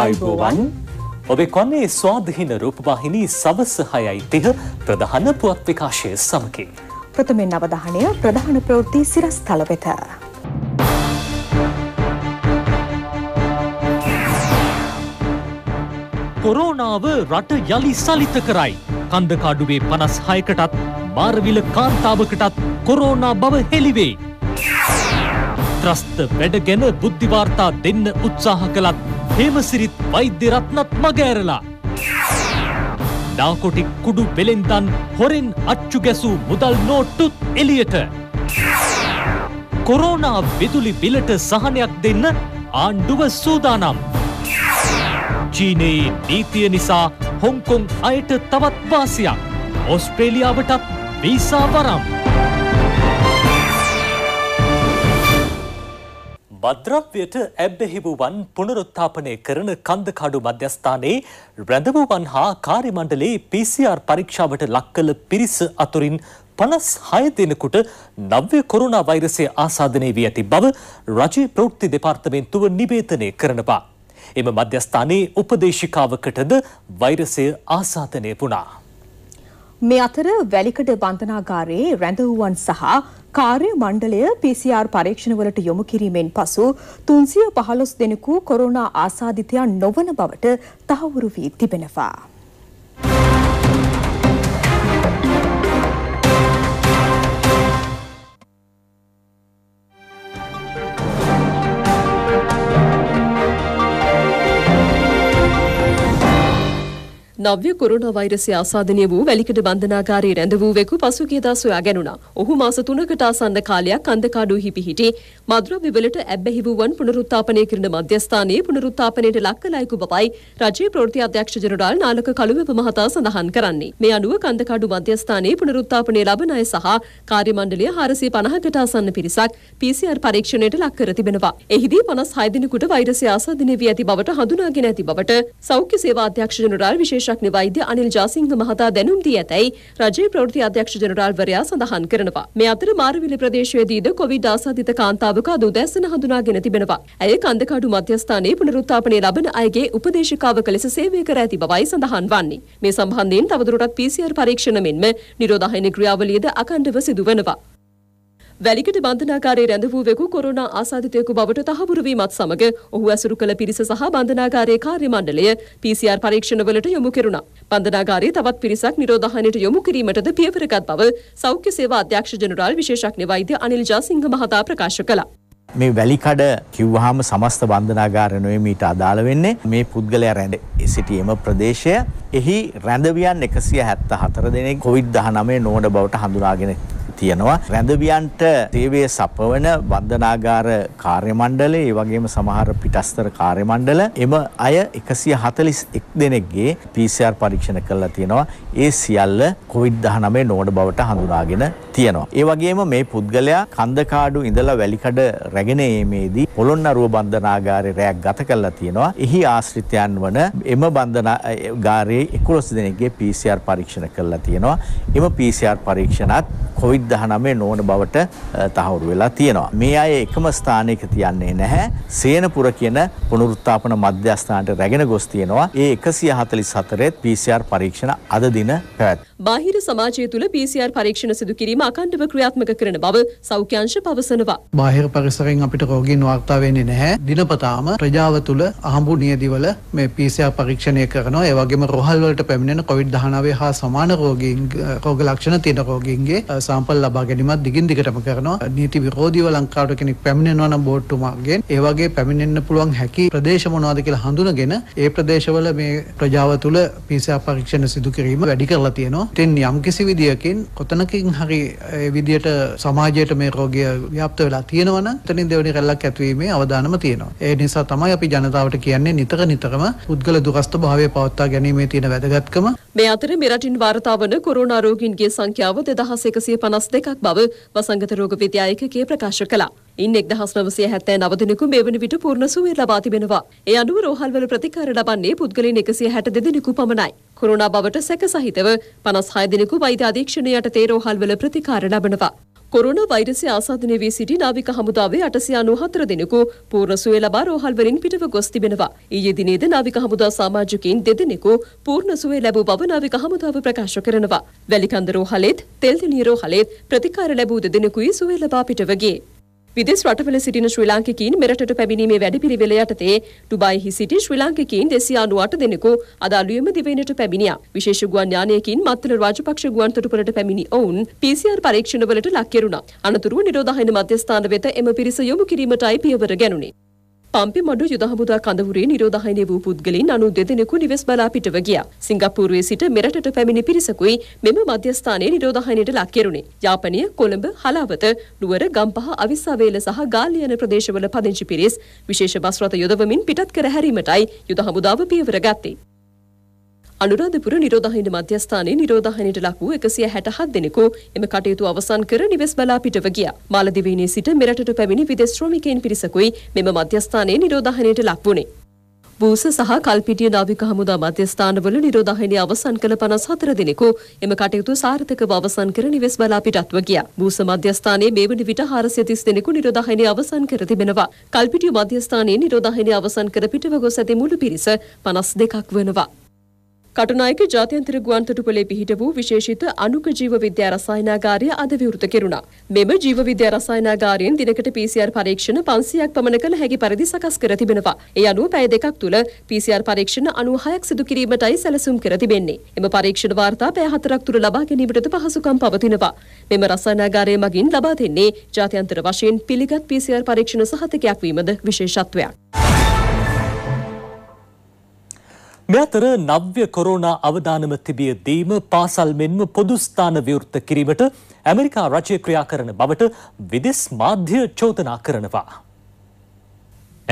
අයිබෝවන් ඔබෙක්වන්නේ ස්වාධහින රූපවාහිනී සවස හයයි තිහ ප්‍රධාන පුවත් විකාශය සමකින්. ප්‍රථමෙන් අවධානය ප්‍රධාන ප්‍රවෘත්ති සිරස් තල වෙත. කොරෝනාව රට යළි සලිත කරයි. කන්දකාඩුවේ පනස් හයකටත් මාර්විල කාන්තාවකටත් කොරෝනා බව හෙළිවේ. ත්‍රස්ත වැඩ ගැන බුද්ධිවාර්තා දෙන්න උත්සාහ කළත් හේමසිරිත් වෛද්‍ය රත්නත් මග ඇරලා. ඩාකොටික් කුඩු වෙලෙන්තන් හොරෙන් අච්චු ගැසූ මුදල් නෝට්ටුත් එලියට. කොරෝනා විදුලි බිලට සහනයක් දෙන්න ආණ්ඩුව සූදානම්. චීනයේ නීතිය නිසා හොංකොං අයට තවත් වාසියක් ඔස්ට්‍රේලියාවටත් වීසා වරම්. භද්‍රව්‍යයට ඇබ්බැහිවුවන් පුනරුත්ථාපනය කරන කන්දකාඩු මධ්‍යස්ථානයේ රැඳවුවන් හා කාර්යමණ්ඩලයේ PCR පරීක්ෂාවට ලක් කළ පිරිස අතුරින් 56 දෙනෙකුට නව්‍ය කොරෝනා වෛරසය ආසාදනය වී ඇති බව රජයේ ප්‍රවෘත්ති දෙපාර්තමේන්තුව නිවේදනය කරනවා. එම මධ්‍යස්ථානයේ උපදේශිකාවකටද වෛරසය ආසාදනය වුණා. මේ අතර වැලිකඩ බන්ධනාගාරයේ රැඳවුවන් සහ කාර්ය මණ්ඩලය PCR පරීක්ෂණවලට යොමු කිරීමෙන් පසු 315 දෙනෙකු කොරෝනා ආසාදිතයන් නොවන බවට තහවුරු වී තිබෙනවා. නව්‍ය කොරෝනා වෛරසය ආසාදනය වූ වැලිකඩ බන්ධනාගාරයේ රැඳවූවෙකු පසුගියදා සොයා ගැනුණා. ඔහු මාස 3කට ආසන්න කාලයක් අන්දකාඩුවෙහි පිහිටි මදුරබිවලට ඇබ්බැහි වූවන් පුනරුත්ථාපනය කිරීම මධ්‍යස්ථානයේ පුනරුත්ථාපනයට ලක් කළායකු බවයි රජයේ ප්‍රවෘත්ති අධ්‍යක්ෂ ජෙනරාල් නාලක කළුවැව මහතා සඳහන් කරන්නේ. මේ අනුව කන්දකාඩු මධ්‍යස්ථානයේ පුනරුත්ථාපනය ලබන අය සහ කාර්ය මණ්ඩලය 450කට ආසන්න පිරිසක් PCR පරීක්ෂණයට ලක් කර තිබෙනවා. එහිදී 56 දිනකට වෛරසය ආසාදනය වී ඇති බවට හඳුනාගෙන ඇති බවට සෞඛ්‍ය සේවා අධ්‍යක්ෂ ජෙනරාල් විශේෂ විශේෂඥ වෛද්‍ය අනිල් ජාසිංහ මහතා දැනුම් දී ඇතැයි රජයේ ප්‍රවෘත්ති අධ්‍යක්ෂ ජෙනරාල්වරයා සඳහන් කරනවා. මේ අතර මාරවිල ප්‍රදේශයේදීද කොවිඩ් ආසාදිත කාන්තාවක අද උදැසන හඳුනාගෙන තිබෙනවා. ඇය කන්දකාඩු මධ්‍යස්ථානයේ පුනරුත්ථාපනය ලබන අයගේ උපදේශිකාවක ලෙස සේවය කර ඇති බවයි සඳහන් වන්නේ. මේ සම්බන්ධයෙන් තවදුරටත් PCR පරීක්ෂණ මෙන්ම නිරෝධායන ක්‍රියාවලියද අඛණ්ඩව සිදු වෙනවා. වැලිකඩ බන්ධනාකාරයේ රැඳ වූවෙකු කොරෝනා ආසාදිතයෙකු බවට තහවුරු වීමත් සමග ඔහු ඇසුරු කළ පිරිස සහ බන්ධනාකාරයේ කාර්ය මණ්ඩලය PCR පරීක්ෂණවලට යොමු කෙරුණා. බන්ධනාකාරයේ තවත් පිරිසක් නිරෝධායනයට යොමු කිරීමටද පියවරගත් බව සෞඛ්‍ය සේවා අධ්‍යක්ෂ ජෙනරාල් විශේෂඥ වෛද්‍ය අනිල් ජාසිංහ මහතා ප්‍රකාශ කළා. මේ වැලිකඩ කිව්වහම සමස්ත බන්ධනාගාර නොවේ මීට අදාළ වෙන්නේ මේ පුද්ගලයා රැඳ සිටියම ප්‍රදේශය එහි රැඳවියන් 174 දෙනෙක් කොවිඩ් 19 නෝඩ බවට හඳුනාගෙන තියෙනවා. රැඳවියන්ට සේවය සපවන බන්ධනාගාර කාර්ය මණ්ඩලය, ඒ වගේම සමහර පිටස්තර කාර්ය මණ්ඩල එම අය 141 දෙනෙක්ගේ PCR පරීක්ෂණ කරලා තියෙනවා. ඒ සියල්ල COVID-19 නෝඩ බවට හඳුනාගෙන තියෙනවා. ඒ වගේම මේ පුද්ගලයා කන්දකාඩු ඉඳලා වැලිකඩ රැගෙන ඒමේදී පොළොන්නරුව බන්ධනාගාරේ රැයක් ගත කරලා තියෙනවා. එහි ආශ්‍රිතයන් වන එම බන්ධනාගාරයේ 11 දෙනෙක්ගේ PCR පරීක්ෂණ කරලා තියෙනවා. එම PCR පරීක්ෂණත් COVID කොවිඩ් දහනමේ නෝන බවට තහවුරු වෙලා තියෙනවා. මේ අය එකම ස්ථානයක තියන්නේ නැහැ. සේනපුර කියන පුනරුත්ථාපන මධ්‍යස්ථානට රැගෙන ගොස් තියෙනවා. ඒ 144ත් PCR පරීක්ෂණ අද දින පැවැත්. බාහිර සමාජය තුළ PCR පරීක්ෂණ සිදු කිරීම අකණ්ඩව ක්‍රියාත්මක කරන බව සෞඛ්‍යංශ පවසනවා. බාහිර පරිසරයෙන් අපිට රෝගීන් වාර්තා වෙන්නේ නැහැ. දිනපතාම ප්‍රජාව තුළ අහඹු නියදිවල මේ PCR පරීක්ෂණය කරනවා. ඒ වගේම රෝහල් වලට පැමිණෙන COVID-19 හා සමාන රෝගීන් රෝග ලක්ෂණ තියෙන රෝගීන්ගේ සාම්ප සම්පල් ලබා ගැනීමත් දිගින් දිගටම කරනවා නීති විරෝධීව ලංකාවට කෙනෙක් පැමිණෙනවා නම් බෝට්ටුමාගෙන් ඒ වගේ පැමිණෙන්න පුළුවන් හැකි ප්‍රදේශ මොනවාද කියලා හඳුනගෙන ඒ ප්‍රදේශවල මේ ප්‍රජාව තුළ පිසා පරීක්ෂණ සිදු කිරීම වැඩි කරලා තියෙනවා. ඉතින් යම් කිසි විදියකින් කොතනකින් හරි ඒ විදියට සමාජයට මේ රෝගය ව්‍යාප්ත වෙලා තියෙනවා නම් එතනින් දෙවෙනි රැල්ලක් ඇතිවීමේ අවධානම තියෙනවා. ඒ නිසා තමයි අපි ජනතාවට කියන්නේ නිතර නිතරම පුද්ගල දුරස්ත භාවය පවත්වා ගැනීමේ තියෙන වැදගත්කම. මේ අතර මෙරටින් වාර්තා වන කොරෝනා රෝගීන්ගේ සංඛ්‍යාව 2150 කොටස් දෙකක් බව වසංගත රෝග විද්‍යා ඒකකය ප්‍රකාශ කළා. ඉන් 1979 දිනකු මෙවැනි විට පූර්ණ සුවය ලබා තිබෙනවා. ඒ අනුව රෝහල්වල ප්‍රතිකාර ලබන්නේ පුද්ගලයන් 160 දෙනෙකු පමණයි. කොරෝනා බවට සැක සහිතව 56 දිනකු වෛද්‍ය අධීක්ෂණය යටතේ රෝහල්වල ප්‍රතිකාර ලබනවා. කොරුණ වෛරසය ආසාධනය වී සිටි නාවික හමුදාවේ අටසිය අනුහතර දෙනෙකු පූර්ණ සුවය ලබා රෝහල්වලින් පිටව ගොස් තිබෙනවා. ඊයේ දිනේද නාවික හමුදා සමාජිකයින් දෙදෙනෙකු පූර්ණ සුවය ලැබූ බව නාවික හමුදාව ප්‍රකාශ කරනවා. වැලිකන්ද රෝහලෙත් තෙල්දිනිය රෝහලෙත් ප්‍රතිකාර ලැබූ දෙදෙනෙකුයි සුවය ලබා පිටව ගියේ. විදෙස් රටවල සිටින ශ්‍රී ලාංකිකයින් මෙරටට පැමිණීමේ වැඩපිළිවෙල යටතේ ඩුබායිහි සිටි ශ්‍රී ලාංකිකයින් 298 දෙනෙකු අද අලුයම දිවයිනට පැමිණියා. විශේෂ ගුවන් යානයකින් මත්තල රාජපක්ෂ ගුවන් තොටුපළට පැමිණි ඔවුන් PCR පරීක්ෂණවලට ලක් කෙරුණා. අනතුරුව නිරෝධායන මධ්‍යස්ථාන වෙත එම පිරිස යොමු කිරීමටයි පියවර ගැනුණේ. පම්පිමඩු යුද හමුදා කඳවුරේ නිරෝධහයිනය වූ පුද්ගලින් අනු දෙදෙනෙකු නිවෙස් බලා පිටව ගියා. සිංගප්පූරුවේ සිට මෙරටට පැමිණි පිරිසකුයි මෙම මධ්‍යස්ථානයේ නිරෝධහයිනයට ලක් කෙරුණේ. යාපනය, කොළඹ, හලාවත, නුවර, ගම්පහ, අවිස්සාවේල සහ ගාල්ලි යන ප්‍රදේශවල පදිංචි පිරිස් විශේෂ බස් රථ යොදවමින් පිටත් කර හැරීමටයි යුද හමුදාව පියවර ගත්තේ. අනුරාධපුර නිරෝධායන මධ්‍යස්ථානයේ නිරෝධායනයට ලක් වූ 167 දෙනෙකු එම කටයුතු අවසන් කර නිවෙස් බලා පිටව ගියා. මාලදිවයිනේ සිට මෙරටට පැමිණි විදේශ ශ්‍රමිකයින් පිරිසකුයි මෙම මධ්‍යස්ථානයේ නිරෝධායනයට ලක් වුණේ. බූස සහ කල්පිටිය නාවික හමුදා මධ්‍යස්ථානවල නිරෝධායනය අවසන් කළ 54 දිනෙකු එම කටයුතු සාර්ථකව අවසන් කර නිවෙස් බලා පිටත්ව ගියා. බූස මධ්‍යස්ථානයේ මේ වන විට 430 දිනෙකු නිරෝධායනය අවසන් කර තිබෙනවා. කල්පිටිය මධ්‍යස්ථානයේ නිරෝධායනය අවසන් කර පිටව ගොස් ඇති මුළු පිරිස 52ක් වෙනවා. කටුනායක ජාත්‍යන්තර ගුවන්තොටුපලේ පිහිට වූ විශේෂිත අනුක ජීව විද්‍යා රසායනාගාරය අද විවෘත කෙරුණා. මෙම ජීව විද්‍යා රසායනාගාරයෙන් දිනකට PCR පරීක්ෂණ 500ක් පමණ කළ හැකි පරිදි සකස් කර තිබෙනවා. ඒ අනුව පැය දෙකක් තුළ PCR පරීක්ෂණ 96ක් සිදු කිරීමටයි සැලසුම් කර තිබෙන්නේ. එම පරීක්ෂණ වාර්තා පැය 4ක් තුළ ලබා ගැනීමටද පහසුකම් පවතිනවා. මෙම රසායනාගාරය මගින් ලබා දෙන්නේ ජාත්‍යන්තර වශයෙන් පිළිගත් PCR පරීක්ෂණ සහතිකයක් වීමද විශේෂත්වයක්. මෙ අතර නව්‍ය කොරෝනා අවධානම තිබියදීම පාසල් මෙන්ම පොදුස්ථාන විවෘත කිරීමට ඇමරිකා රජය ක්‍රියා කරන බවට විදෙස් මාධ්‍ය චෝදනා කරනවා.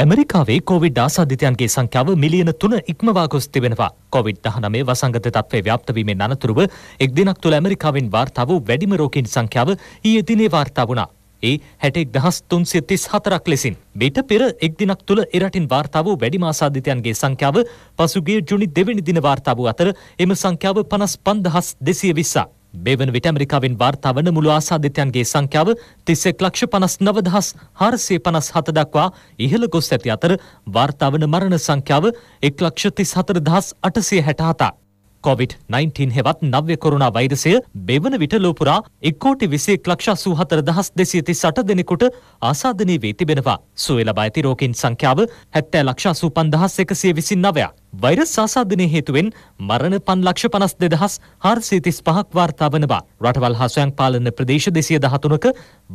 ඇමරිකාවේ කොවිඩ් ආසාධිතයන්ගේ සංඛ්‍යාව මිලියන තුන ඉක්මවා ගොස් තිබෙනවා. කොවිඩ් 19 වසංගත තත්ත්වය ව්‍යාප්ත වීමෙන් අනතුරුව එක් දිනක් තුළ ඇමරිකාවෙන් වාර්තා වූ වැඩිම රෝගීන් සංඛ්‍යාව ඊයේ දිනේ වාර්තා වුණා. ඒ හැටෙක් දහස් තුන්සිය තිස් හතරක් ලෙසින්. මීට පෙර එක් දිනක් තුළ එරටින් වාර්තා වූ වැඩිම ආසාධිතයන්ගේ සංඛ්‍යාව පසුගිය ජුනි දෙවැනි දින වාර්තා වූ අතර එම සංඛ්‍යාව පනස් පන්දහස් දෙසිය විස්සා. මෙවන විට ඇමරිකාවෙන් වාර්තා වන මුළු ආසාධිතයන්ගේ සංඛ්‍යාව තිස්සෙක් ලක්ෂ පනස් නවදහස් හාරසය පනස් හත දක්වා ඉහළ ගොස් ඇති අතර වාර්තාාවන මරණ සංඛ්‍යාව එක් ලක්ෂ තිස් හතර දහස් අටසය හැටහතා. කොවිD-19 හෙවත් නව්‍ය කොරුණා වෛරසය බෙවන විට ලෝපුරා එක්කෝටි විසියෙක් ලක්ෂ සූහතර දහස් දෙසිය තිස් අට දෙනෙකුට ආසාධනය වී තිබෙනවා. සුවය ලබා ඇති රෝගීන් සංඛ්‍යාව හැත්තෑ ලක්ෂ සූපන් දහස් එකසිය විසින් නවයක්. වෛරස් ආසාධනය හේතුවෙන් මරණ පන් ලක්ෂ පනස් දෙදහස් හාරසිය තිස් පහක් වාර්තා වනවා. රටවල් හා ස්වයං පාලන ප්‍රදේශ දෙසිය දහතුනක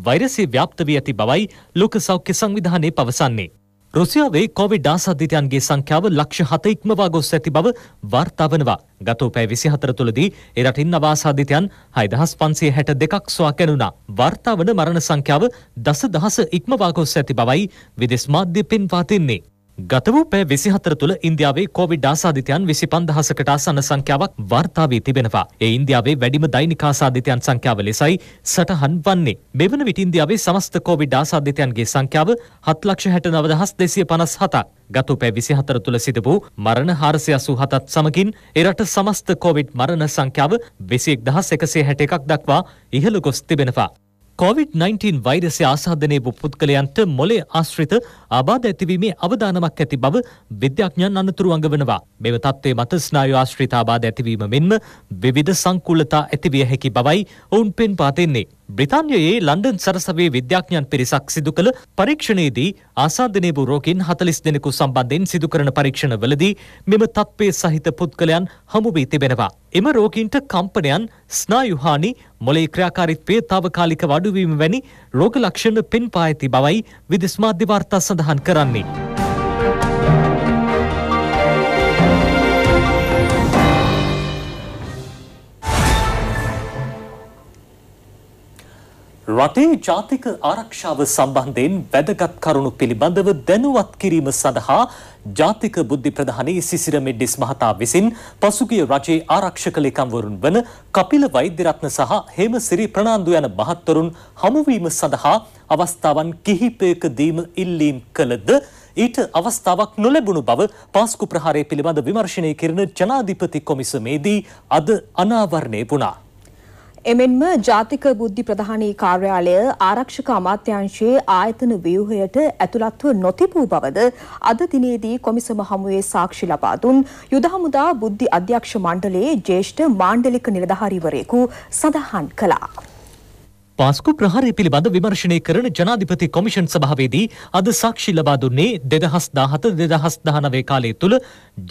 වෛරසය ව්‍යාප්ත වී ඇති බවයි ලෝක සෞඛ්‍ය සංවිධානය පවසන්නේ. රුසියාවේ කොවිඩ් ආසාධිතයන්ගේ සංඛ්‍යාව ලක්ෂ හත ඉක්මවා ගොස් ඇති බව වාර්තා වනවා. ගත උපැය 24 තුලදී ඒ රටින් අවාසාධිතයන් 6562ක් සොයා කැණුනා. වාර්තා වන මරණ සංඛ්‍යාව දසදහස ඉක්මවා ගොස් ඇති බවයි විදේශ මාධ්‍ය පෙන්වා තින්නේ. ගත වූ පැය 24 තුළ ඉන්දියාවේ කොවිඩ් ආසාදිතයන් 25000කට ආසන්න සංඛ්‍යාවක් වාර්තා වී තිබෙනවා. ඒ ඉන්දියාවේ වැඩිම දෛනික ආසාදිතයන් සංඛ්‍යාව ලෙසයි සටහන් වන්නේ. මෙවන විට ඉන්දියාවේ සමස්ත කොවිඩ් ආසාදිතයන්ගේ සංඛ්‍යාව 769257ක්. ගත වූ පැය 24 තුළ සිදු වූ මරණ 487ත් සමගින් එරට සමස්ත කොවිඩ් මරණ සංඛ්‍යාව 21161ක් දක්වා ඉහළ ගොස් තිබෙනවා. COVID-19 වෛරසය ආසාදනය වූ පුද්ගලයන්ට මොලේ ආශ්‍රිත ආබාධ ඇතිවීමේ අවදානමක් ඇති බව විද්‍යාඥයන් අනතුරු අඟවනවා. මෙම තත්ත්වය මත ස්නායු ආශ්‍රිත ආබාධ ඇතිවීම මෙන්ම විවිධ සංකූලතා ඇතිවිය හැකි බවයි ඔවුන් පෙන්වා දෙන්නේ. බ්‍රිතාන්‍යයේ ලන්ඩන් සරසවේ විද්‍යාඥයන් පිරිසක් සිදු කළ පරීක්ෂණයේදී ආසාධනය වූ රෝගීන් 40 දෙනෙකු සම්බන්ධයෙන් සිදු කරන පරීක්ෂණවලදී මෙම තත්ත්වයේ සහිත පුද්ගලයන් හමු වී තිබෙනවා. එම රෝගීන්ට කම්පනයන්, ස්නායු හානි, මොළයේ ක්‍රියාකාරීත්වයේ తాවකාලික වඩුවීම වැනි රෝග ලක්ෂණ පෙන්වා ඇති බවයි විදෙස් මාධ්‍ය වාර්තා සඳහන් සඳහන් කරන්නේ. රටේ ජාතික ආරක්ෂාව සම්බන්ධයෙන් වැදගත් කරුණු පිළිබඳව දැනුවත් කිරීම සඳහා ජාතික බුද්ධි ප්‍රධානී සිසිර මෙඩ්ඩිස් මහතා විසින් පසුගිය රජයේ ආරක්ෂක ලේකම්වරුන් වන කපිල වෛද්‍යරත්න සහ හේමසිරි ප්‍රනාන්දු යන මහත්වරුන් හමුවීම සඳහා අවස්ථාවන් කිහිපයකදීම ඉල්ලීම් කළද ඊට අවස්ථාවක් නොලැබුණු බව පාස්කු ප්‍රහාරය පිළිබඳ විමර්ශනය කිරීම ජනාධිපති කොමිසමේදී අද අනාවරණය වුණා. එමෙන්ම ජාතික බුද්ධි ප්‍රධානී කාර්යාලය ආරක්ෂක අමාත්‍යංශයේ ආයතන ව්‍යුහයට ඇතුළත්ව නොතිබූ බවද අද දිනේදී කොමිසම හමුවේ සාක්ෂි ලබා දුන් යුද හමුදා බුද්ධි අධ්‍යක්ෂ මණ්ඩලයේ ජ්‍යෙෂ්ඨ මාණ්ඩලික නිලධාරීවරයෙකු සඳහන් කළා. පාස්කු ප්‍රහාරය පිළිබඳ විමර්ශනය කරන ජනාධිපති කොමිෂන් සභාවේදී අද සාක්ෂි ලබා දුන්නේ දෙදහස් දාහත දෙදහස් දානවේ කාලය තුළ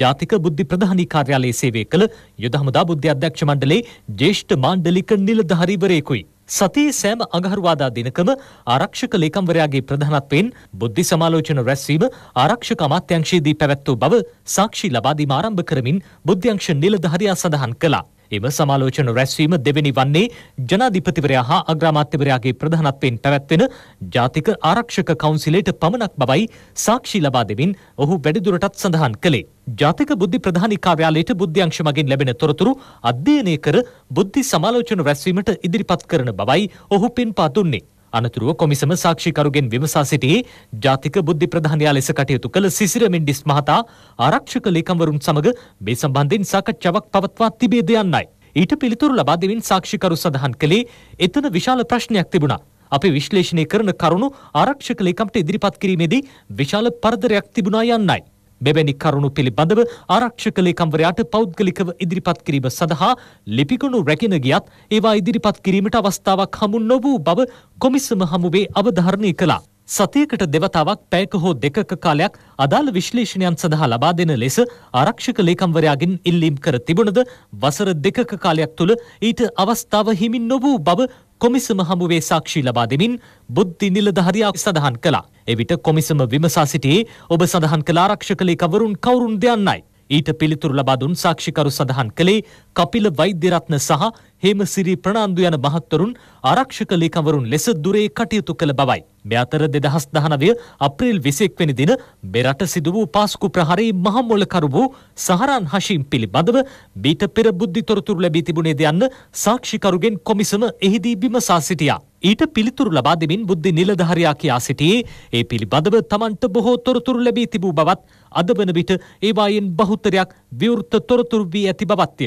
ජාතික බුද්ධි ප්‍රධානී කාර්යාලයේ සේවය කළ යුද හමුදා බුද්ධි අධ්‍යක්ෂ මණ්ඩලේ ජේෂ්ඨ මාණ්ඩලික නිලධාරීවරයෙකුයි. සතියේ සෑම අඟහරුවාදා දිනකම ආරක්ෂක ලේකම්වරයාගේ ප්‍රධානත්වයෙන් බුද්ධි සමාලෝචන රැස්වීම ආරක්ෂක අමාත්‍යංශයේදී පැවැත් වූ බව සාක්ෂි ලබා දීම ආරම්භ කරමින් බුද්ධ්‍යංශ නිලධාරියා සඳහන් කළා. එම සමාලෝචන රැස්වීම දෙවැනි වන්නේ ජනාධිපතිවරයා හා අග්‍රාමාත්‍යවරයාගේ ප්‍රධානත්වයෙන් පැවැත්වෙන ජාතික ආරක්ෂක කවුන්සිලේට පමණක් බවයි සාක්ෂි ලබා දෙමින් ඔහු වැඩිදුරටත් සඳහන් කළේ. ජාතික බුද්ධි ප්‍රධානි කාර්යාලයට බුද්ධ්‍යංශ මගින් ලැබෙන තොරතුරු අධ්‍යයනය කර බුද්ධි සමාලෝචන රැස්වීමට ඉදිරිපත් කරන බවයි ඔහු පෙන්පා දුන්නේ. අනතුරුව කොමිසම සාක්ෂිකරුගෙන් විමසා සිටි ජාතික බුද්ධි ප්‍රධානයා ලෙස කටයුතු කළ සිසිර මෙන්ඩිස් මහතා ආරක්ෂක ලේකම්වරුන් සමග මේ සම්බන්ධයෙන් සාකච්ඡාවක් පවත්වා තිබේද යන්නයි. ඊට පිළිතුරු ලබා දෙමින් සාක්ෂිකරු සඳහන් කළේ එතන විශාල ප්‍රශ්නයක් තිබුණා. අපි විශ්ලේෂණය කරන කරුණු ආරක්ෂක ලේකම්ට ඉදිරිපත් කිරීමේදී විශාල පරදරයක් තිබුණා යන්නයි. මෙවැනි කරුණු පිළිබඳව ආරක්ෂක ලේකම්වරයාට පෞද්ගලිකව ඉදිරිපත් කිරීම සඳහා ලිපිකුණු රැගෙන ගියත් ඒවා ඉදිරිපත් කිරීමට අවස්ථාවක් හමු නොවූ බව කොමිසම හමුවේ අවධාරණය කළා. සතියකට දෙවතාවක් පැයක හෝ දෙකක කාලයක් අදාළ විශ්ලේෂණයන් සඳහා ලබා දෙන ලෙස ආරක්ෂක ලේකම්වරයාගෙන් ඉල්ලීම් කර තිබුණද වසර දෙකක කාලයක් තුළ ඊට අවස්ථාව හිමි නොවූ බව කොමිසම හමුවේ සාක්ෂි ලබා දෙමින් බුද්ධි නිලධාරියා සඳහන් කළා. එවිට කොමිසම විමසා සිටියේ ඔබ සඳහන් කළ ආරක්ෂක ලේකවරුන් කවුරුන්ද යන්නයි. ඊට පිළිතුරු ලබා දුන් සාක්ෂිකරු සඳහන් කළේ කපිල වෛද්‍යරත්න සහ හේමසිරි ප්‍රනාන්දු යන මහත්වරුන් ආරක්ෂක ලේකම්වරුන් ලෙස දුරේ කටයුතු කළ බවයි. මේ අතර 2019 අප්‍රේල් 21 වෙනි දින බෙරට සිදු වූ පාස්කු ප්‍රහාරයේ මහමොල කරු වූ සහරන් හෂීම් පිළිබඳව බීට පෙර බුද්ධි තොරතුරු ලැබී තිබුණේද යන්න සාක්ෂිකරුගෙන් කොමිසම එහිදී විමසා සිටියා. ඊට පිළිතුරු ලබා දෙමින් බුද්ධි නිලධාරයා කියා සිටියේ ඒ පිළිබඳව තමන්ට බොහෝ තොරතුරු ලැබී තිබූ බවත් අද වන විට ඒවායෙන් බහුතරයක් විවෘත තොරතුරු වී ඇති බවත්ය.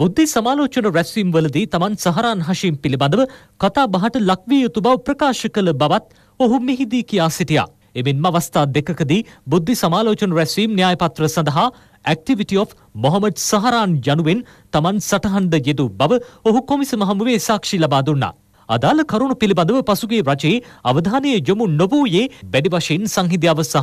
බුද්ධි සමාලෝචන රැස්වීම් වලදී තමන් සහරාන් හශීම් පිළිබඳව කතා බහට ලක්විය යුතු බව ප්‍රකාශ කළ බවත් ඔහු මෙහිදී කියා සිටියා. එමෙන්ම අවස්ථා දෙකකදී බුද්ධි සමාලෝචන රැස්වීම් න්‍යායපත්‍ර සඳහා ඇක්ටිවිටි of මොහොමඩ් සහරාන් යනුවෙන් තමන් සටහන්ද යෙදූ බව ඔහු කොමිස මහමුවේ සාක්ෂි ලබා දුන්නා. අදාළ කරුණු පිළිබඳව පසුගිය රජයේ අවධානය යොමු නොවූයේ වැඩි වශයෙන් සංහිඳියාව සහ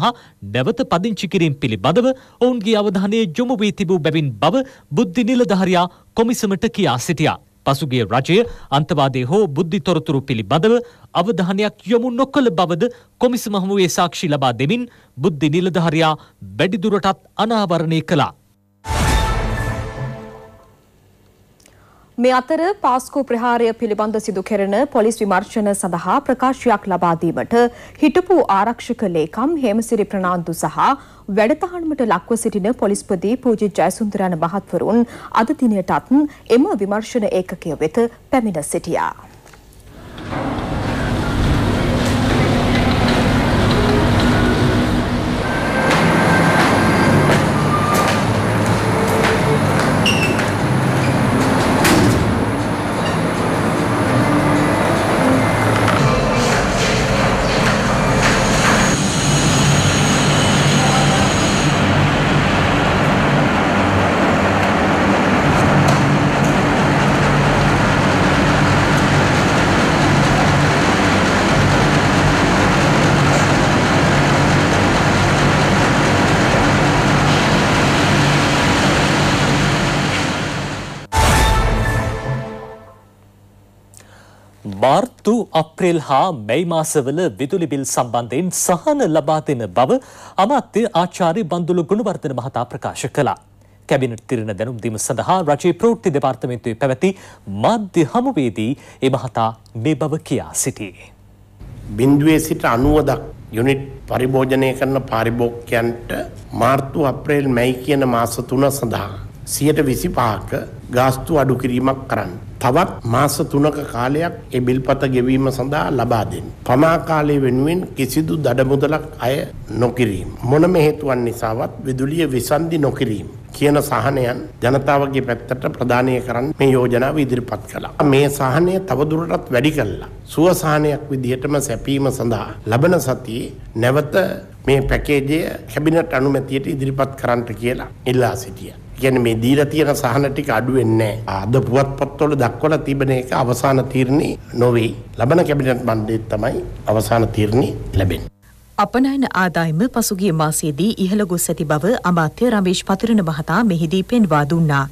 නැවත පදිංචි කිරීම පිළිබඳව ඔවුන්ගේ අවධානය යොමු වී තිබූ බැවින් බව බුද්ධි නිලධාරියා කොමිසමට කියා සිටියා. පසුගිය රජය අන්තවාදී හෝ බුද්ධි තොරතුරු පිළිබඳව අවධානයක් යොමු නොකළ බවද කොමිසම හමුවේ සාක්ෂි ලබා දෙමින් බුද්ධි නිලධාරියා වැඩිදුරටත් අනාවරණය කළා. මේ අතර පාස්කු ප්‍රහාරය පිළිබඳ සිදු කෙරෙන පොලිස් විමර්ශන සඳහා ප්‍රකාශයක් ලබා දීමට හිටපු ආරක්ෂක ලේකම් හේමසිරි ප්‍රනාන්දු සහ වැඩතහනමට ලක්ව සිටින පොලිස්පති පූජිත් ජයසුන්දරයන් මහත්වරුන් අද දිනයටත් එම විමර්ශන ඒකකය වෙත පැමිණ සිටියා. මාර්තු අප්‍රේල් හා මැයි මාසවල විදුලි බිල් සම්බන්ධයෙන් සහන ලබා දෙන බව අමාත්‍ය ආචාර්ය බන්දුලු ගුණවර්ධන මහතා ප්‍රකාශ කළා. කැබිනට් තිරණ දැනුම් දීම සඳහා රජයේ ප්‍රවෘත්ති දෙපාර්තමේන්තුවේ පැවති මාධ්‍ය හමුවේදී ඒ මහතා මේ බව කියා සිටියේ. බිඳුවේ සිට 90 යුනිට් පරිභෝජනය කරන පාරිභෝගිකයන්ට මාර්තු අප්‍රේල් මැයි කියන මාස තුන සඳහා 125ක ගාස්තු අඩු කිරීමක් කරන්න. තවත් මාස 3ක කාලයක් ඒ බිල්පත ගෙවීම සඳහා ලබා දෙන්න. පමා කාලය වෙනුවෙන් කිසිදු දඩ මුදලක් අය නොකිරීම. මොනම හේතුවක් නිසාවත් විදුලිය විසන්දි නොකිරීම කියන සහනයන් ජනතාවගේ පැත්තට ප්‍රදානය කරන්න මේ යෝජනාව ඉදිරිපත් කළා. මේ සහනය තවදුරටත් වැඩි කළා. සුව සහනයක් විදිහටම සැපීම සඳහා ලබන සතියේ නැවත මේ පැකේජය කැබිනට් අනුමැතියට ඉදිරිපත් කරන්නට කියලා ඉල්ලා සිටියා. කියන්නේ මේ දීලා තියෙන සහන ටික අඩු වෙන්නේ නැහැ. අද පුවත්පත්වල දක්වලා තිබෙන එක අවසාන තීරණේ නොවේ. ලබන කැබිනට් මණ්ඩලයේ තමයි අවසාන තීරණේ ලැබෙන්නේ. අපනයන ආදායම පසුගිය මාසයේදී ඉහළ ගොස් ඇති බව අමාත්‍ය රමේෂ් පතිරණ මහතා මෙහිදී පෙන්වා දුන්නා.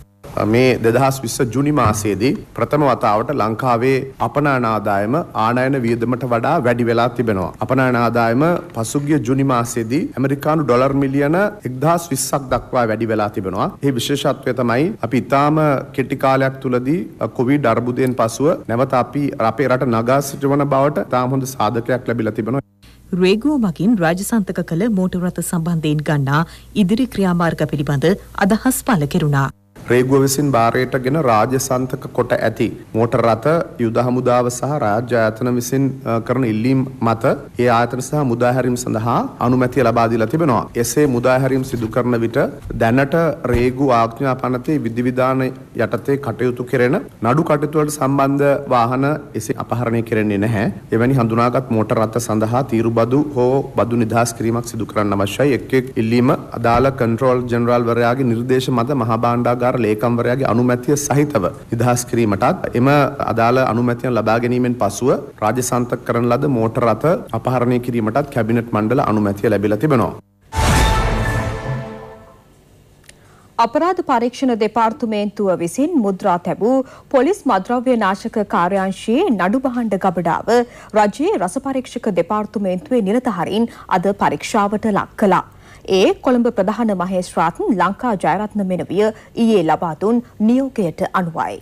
මේ දෙදහස් විස්ස ජුනි මාසයේදී ප්‍රථම වතාවට ලංකාවේ අපනානාදායම ආනයන වියදමට වඩා වැඩි වෙලා තිබෙනවා. අපනානාදායම පසුගිය ජුනි මාසයේදී ඇමරිකානු ඩොලර් මිලියන එක්දහස් විස්සක් දක්වා වැඩි වෙලා තිබෙනවා. ඒ විශේෂත්වය තමයි අපි ඉතාම කෙටි කාලයක් තුලදී කොවිඩ් අර්බුදයෙන් පසුව නැවත අපි අපේ රට නගා සිටවන බවට ඉතාම හොඳ සාධකයක් ලැබිලා තිබෙනවා. රේගෝ මගින් රාජසන්තක කළ මෝටර් රථ සම්බන්ධයෙන් ගන්නා ඉදිරි ක්‍රියාමාර්ග පිළිබඳ අදහස් පළ කෙරුණා. රේගුව විසින් භාරයටගෙන රාජසන්තක කොට ඇති මෝටර් රථ යුද හමුදාව සහ රාජ්‍ය ආයතන විසින් කරන ඉල්ලීම් මත ඒ ආයතන සහ මුදාහැරීම් සඳහා අනුමැතිය ලබා දීලා තිබෙනවා. එසේ මුදාහැරීම් සිදු කරන විට දැනට රේගු ආඥා පනතේ විධිවිධාන යටතේ කටයුතු කෙරෙන නඩු කටයුතු වලට සම්බන්ධ වාහන එසේ අපහරණය කෙරෙන්නේ නැහැ. එවැනි හඳුනාගත් මෝටර් රථ සඳහා තීරුබදු හෝ බදු නිදහස් කිරීමක් සිදු කරන්න අවශ්‍යයි. එක් එක් ඉල්ලීම අදාළ කන්ට්‍රෝල් ජෙනරාල්වරයාගේ නිර්දේශ මත මහා භාණ්ඩාගාර ලේකම්වරයාගේ අනුමැතිය සහිතව නිදහස් කිරීමටත් එම අදාළ අනුමැතිය ලබා ගැනීමෙන් පසුව රාජ්‍ය සන්තක කරන ලද මෝටර රථ අපහරණය කිරීමටත් කැබිනට් මණ්ඩල අනුමැතිය ලැබිලා තිබෙනවා. අපරාධ පරීක්ෂණ දෙපාර්තමේන්තුව විසින් මුද්‍රා තැබූ පොලිස් මද්‍රව්‍ය නාශක කාර්යාංශයේ නඩු භාණ්ඩ ගබඩාව රජයේ රස පරීක්ෂක දෙපාර්තමේන්තුවේ නිරතහරින් අද පරීක්ෂාවට ලක් කළා. ඒ කොළඹ ප්‍රධාන මහේස්ත්‍රාත් ලංකා ජයරත්න මෙනවිය ඊයේ ලබා දුන් නියෝගයට අනුවයි.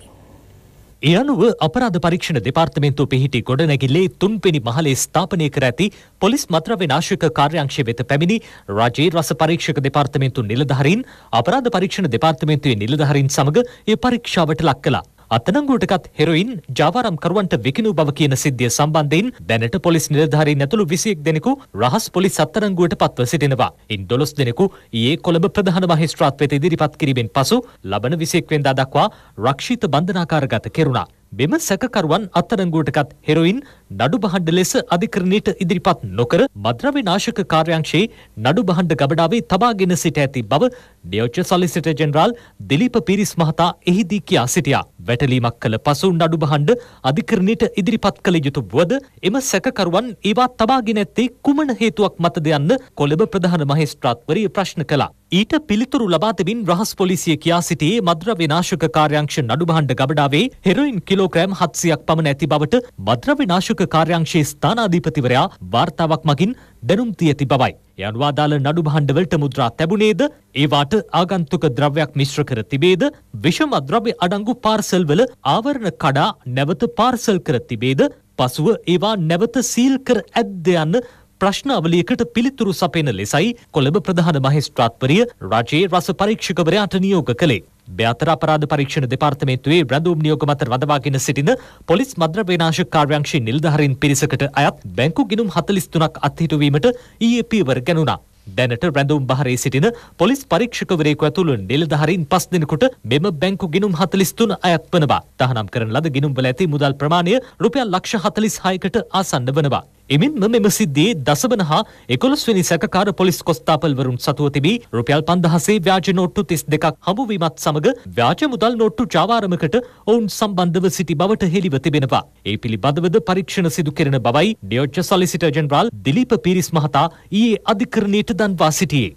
ඒ අනුව අපරාධ පරීක්ෂණ දෙපාර්තමේන්තුව පිහිටි ගොඩනැගිල්ලේ තුන්පෙනි මහලේ ස්ථාපනය කර ඇති පොලිස් මත්ද්‍රව්‍ය නාශක කාර්යාංශය වෙත පැමිණි රජයේ රස පරීක්ෂක දෙපාර්තමේන්තු නිලධාරීන් අපරාධ පරීක්ෂණ දෙපාර්තමේන්තුවේ නිලධාරීන් සමග ඒ පරීක්ෂාවට ලක් කළා. අත්තනංගුවටකත් හෙරොයින් ජාවාරම්කරුවන්ට විකිණු බව කියන සිද්ධිය සම්බන්ධයෙන් දැනට පොලිස් නිලධාරීන් ඇතුළු විසියෙක් දෙනෙකු රහස් පොලිස් අත්තරංගුවට පත්ව සිටිනවා. ඉන් දොළොස් දෙනෙකු ඒ කොළඹ ප්‍රධාන මහිස්ත්‍රාත් වෙත ඉදිරිපත් කිරීමෙන් පසු ලබන විසියෙක් වෙන්දා දක්වා රක්ෂිත බන්ධනාකාරගත කෙරුණා. මෙම සැකකරුවන් අත්තරංගුවටකත් හෙරොයින් නඩු බහණ්ඩ ලෙස අධිකරණයට ඉදිරිපත් නොකර මද්‍රව්‍ය නාශක කාර්යාංශයේ නඩු බහණ්ඩ ගබඩාවේ තබාගෙන සිට ඇති බව ඩියෝච්ච සොලිසිට ජෙනරාල් දිලීප පිරිස් මහතා එහිදී කියා සිටියා. වැටලීමක් කළ පසු නඩු බහණ්ඩ අධිකරණයට ඉදිරිපත් කළ යුතු වුවද එම සැකකරුවන් ඒවා තබාගෙන ඇත්තේ කුමන හේතුවක් මතද යන්න කොළඹ ප්‍රධාන මහේස්ත්‍රාත්වරිය ප්‍රශ්න කළා. ඊට පිළිතුරු ලබා දෙමින් රහස් පොලිසිය කියා සිටියේ මද්‍රව්‍ය නාශක කාර්යාංශ නඩු බහණ්ඩ ගබඩාවේ හෙරොයින් කිලෝග්‍රෑම් 700ක් පමණ ඇති බවට මද්‍රව්‍ය නාශක කාර්යාංශයේ ස්ථානාධිපතිවරයා වාර්තාවක් මගින් දැනුම් තිය තිබවයි. ඒ අනුවාදාල නඩු භාණ්ඩවලට මුද්‍රා තැබුණේද ඒවාට ආගන්තුක ද්‍රව්‍යයක් මිශ්‍ර කර තිබේද විෂම ද්‍රව්‍ය අඩංගු පාර්සල්වල ආවරණ කඩා නැවත පාර්සල් කර තිබේද පසුව ඒවා නැවත සීල් කර ඇද්ද යන්න ප්‍රශ්නාවලියකට පිළිතුරු සපයන ලෙසයි කොළඹ ප්‍රධාන මහේස්ත්‍රාත්වරිය රජයේ රස පරීක්ෂකවරයාට නියෝග කළේ. බ්‍යාතර අපරාධ පරීක්ෂණ දෙපාර්තමේන්තුවේ රැඳවුම් නියෝග මත රඳවාගෙන සිටින පොලිස් මද්‍රව්‍ය නාශක කාර්යාංශයේ නිලධාරීන් පිරිසකට අයත් බැංකු ගිණුම් 43ක් අත්හිටුවීමට ඊයේ පියවර ගැනුණා. දැනට රැඳවුම් බහරේ සිටින පොලිස් පරීක්ෂකවරයෙකු ඇතුළු නිලධාරීන් පස් දෙනෙකුට මෙම බැංකු ගිණුම් 43 අයත් වනවා. තහනම් කරන ලද ගිණුම්වල ඇති මුදල් ප්‍රමාණය රුපියල් ලක්ෂ 46කට ආසන්න වනවා. එමෙන්ම මෙම සිද්ධියේ දසවන හා එකොළොස්වැනි සැකකාර පොලිස් කොස්තාපල්වරුන් සතුව තිබී රුපියල් පන්දහසේ ව්‍යාජ නොට්ටු තිස් දෙකක් හමුවීමත් සමඟ ව්‍යාජ මුදල් නොට්ටු ජාවාරමකට ඔවුන් සම්බන්ධව සිටි බවට හෙළිව තිබෙනවා. ඒ පිළිබඳවද පරීක්ෂණ සිදු කෙරෙන බවයි ඩියෝජ්ජ සොලිසිටර් ජෙනරාල් දිලීප පිරිස් මහතා ඊයේ අධිකරණයට දන්වා සිටියේ.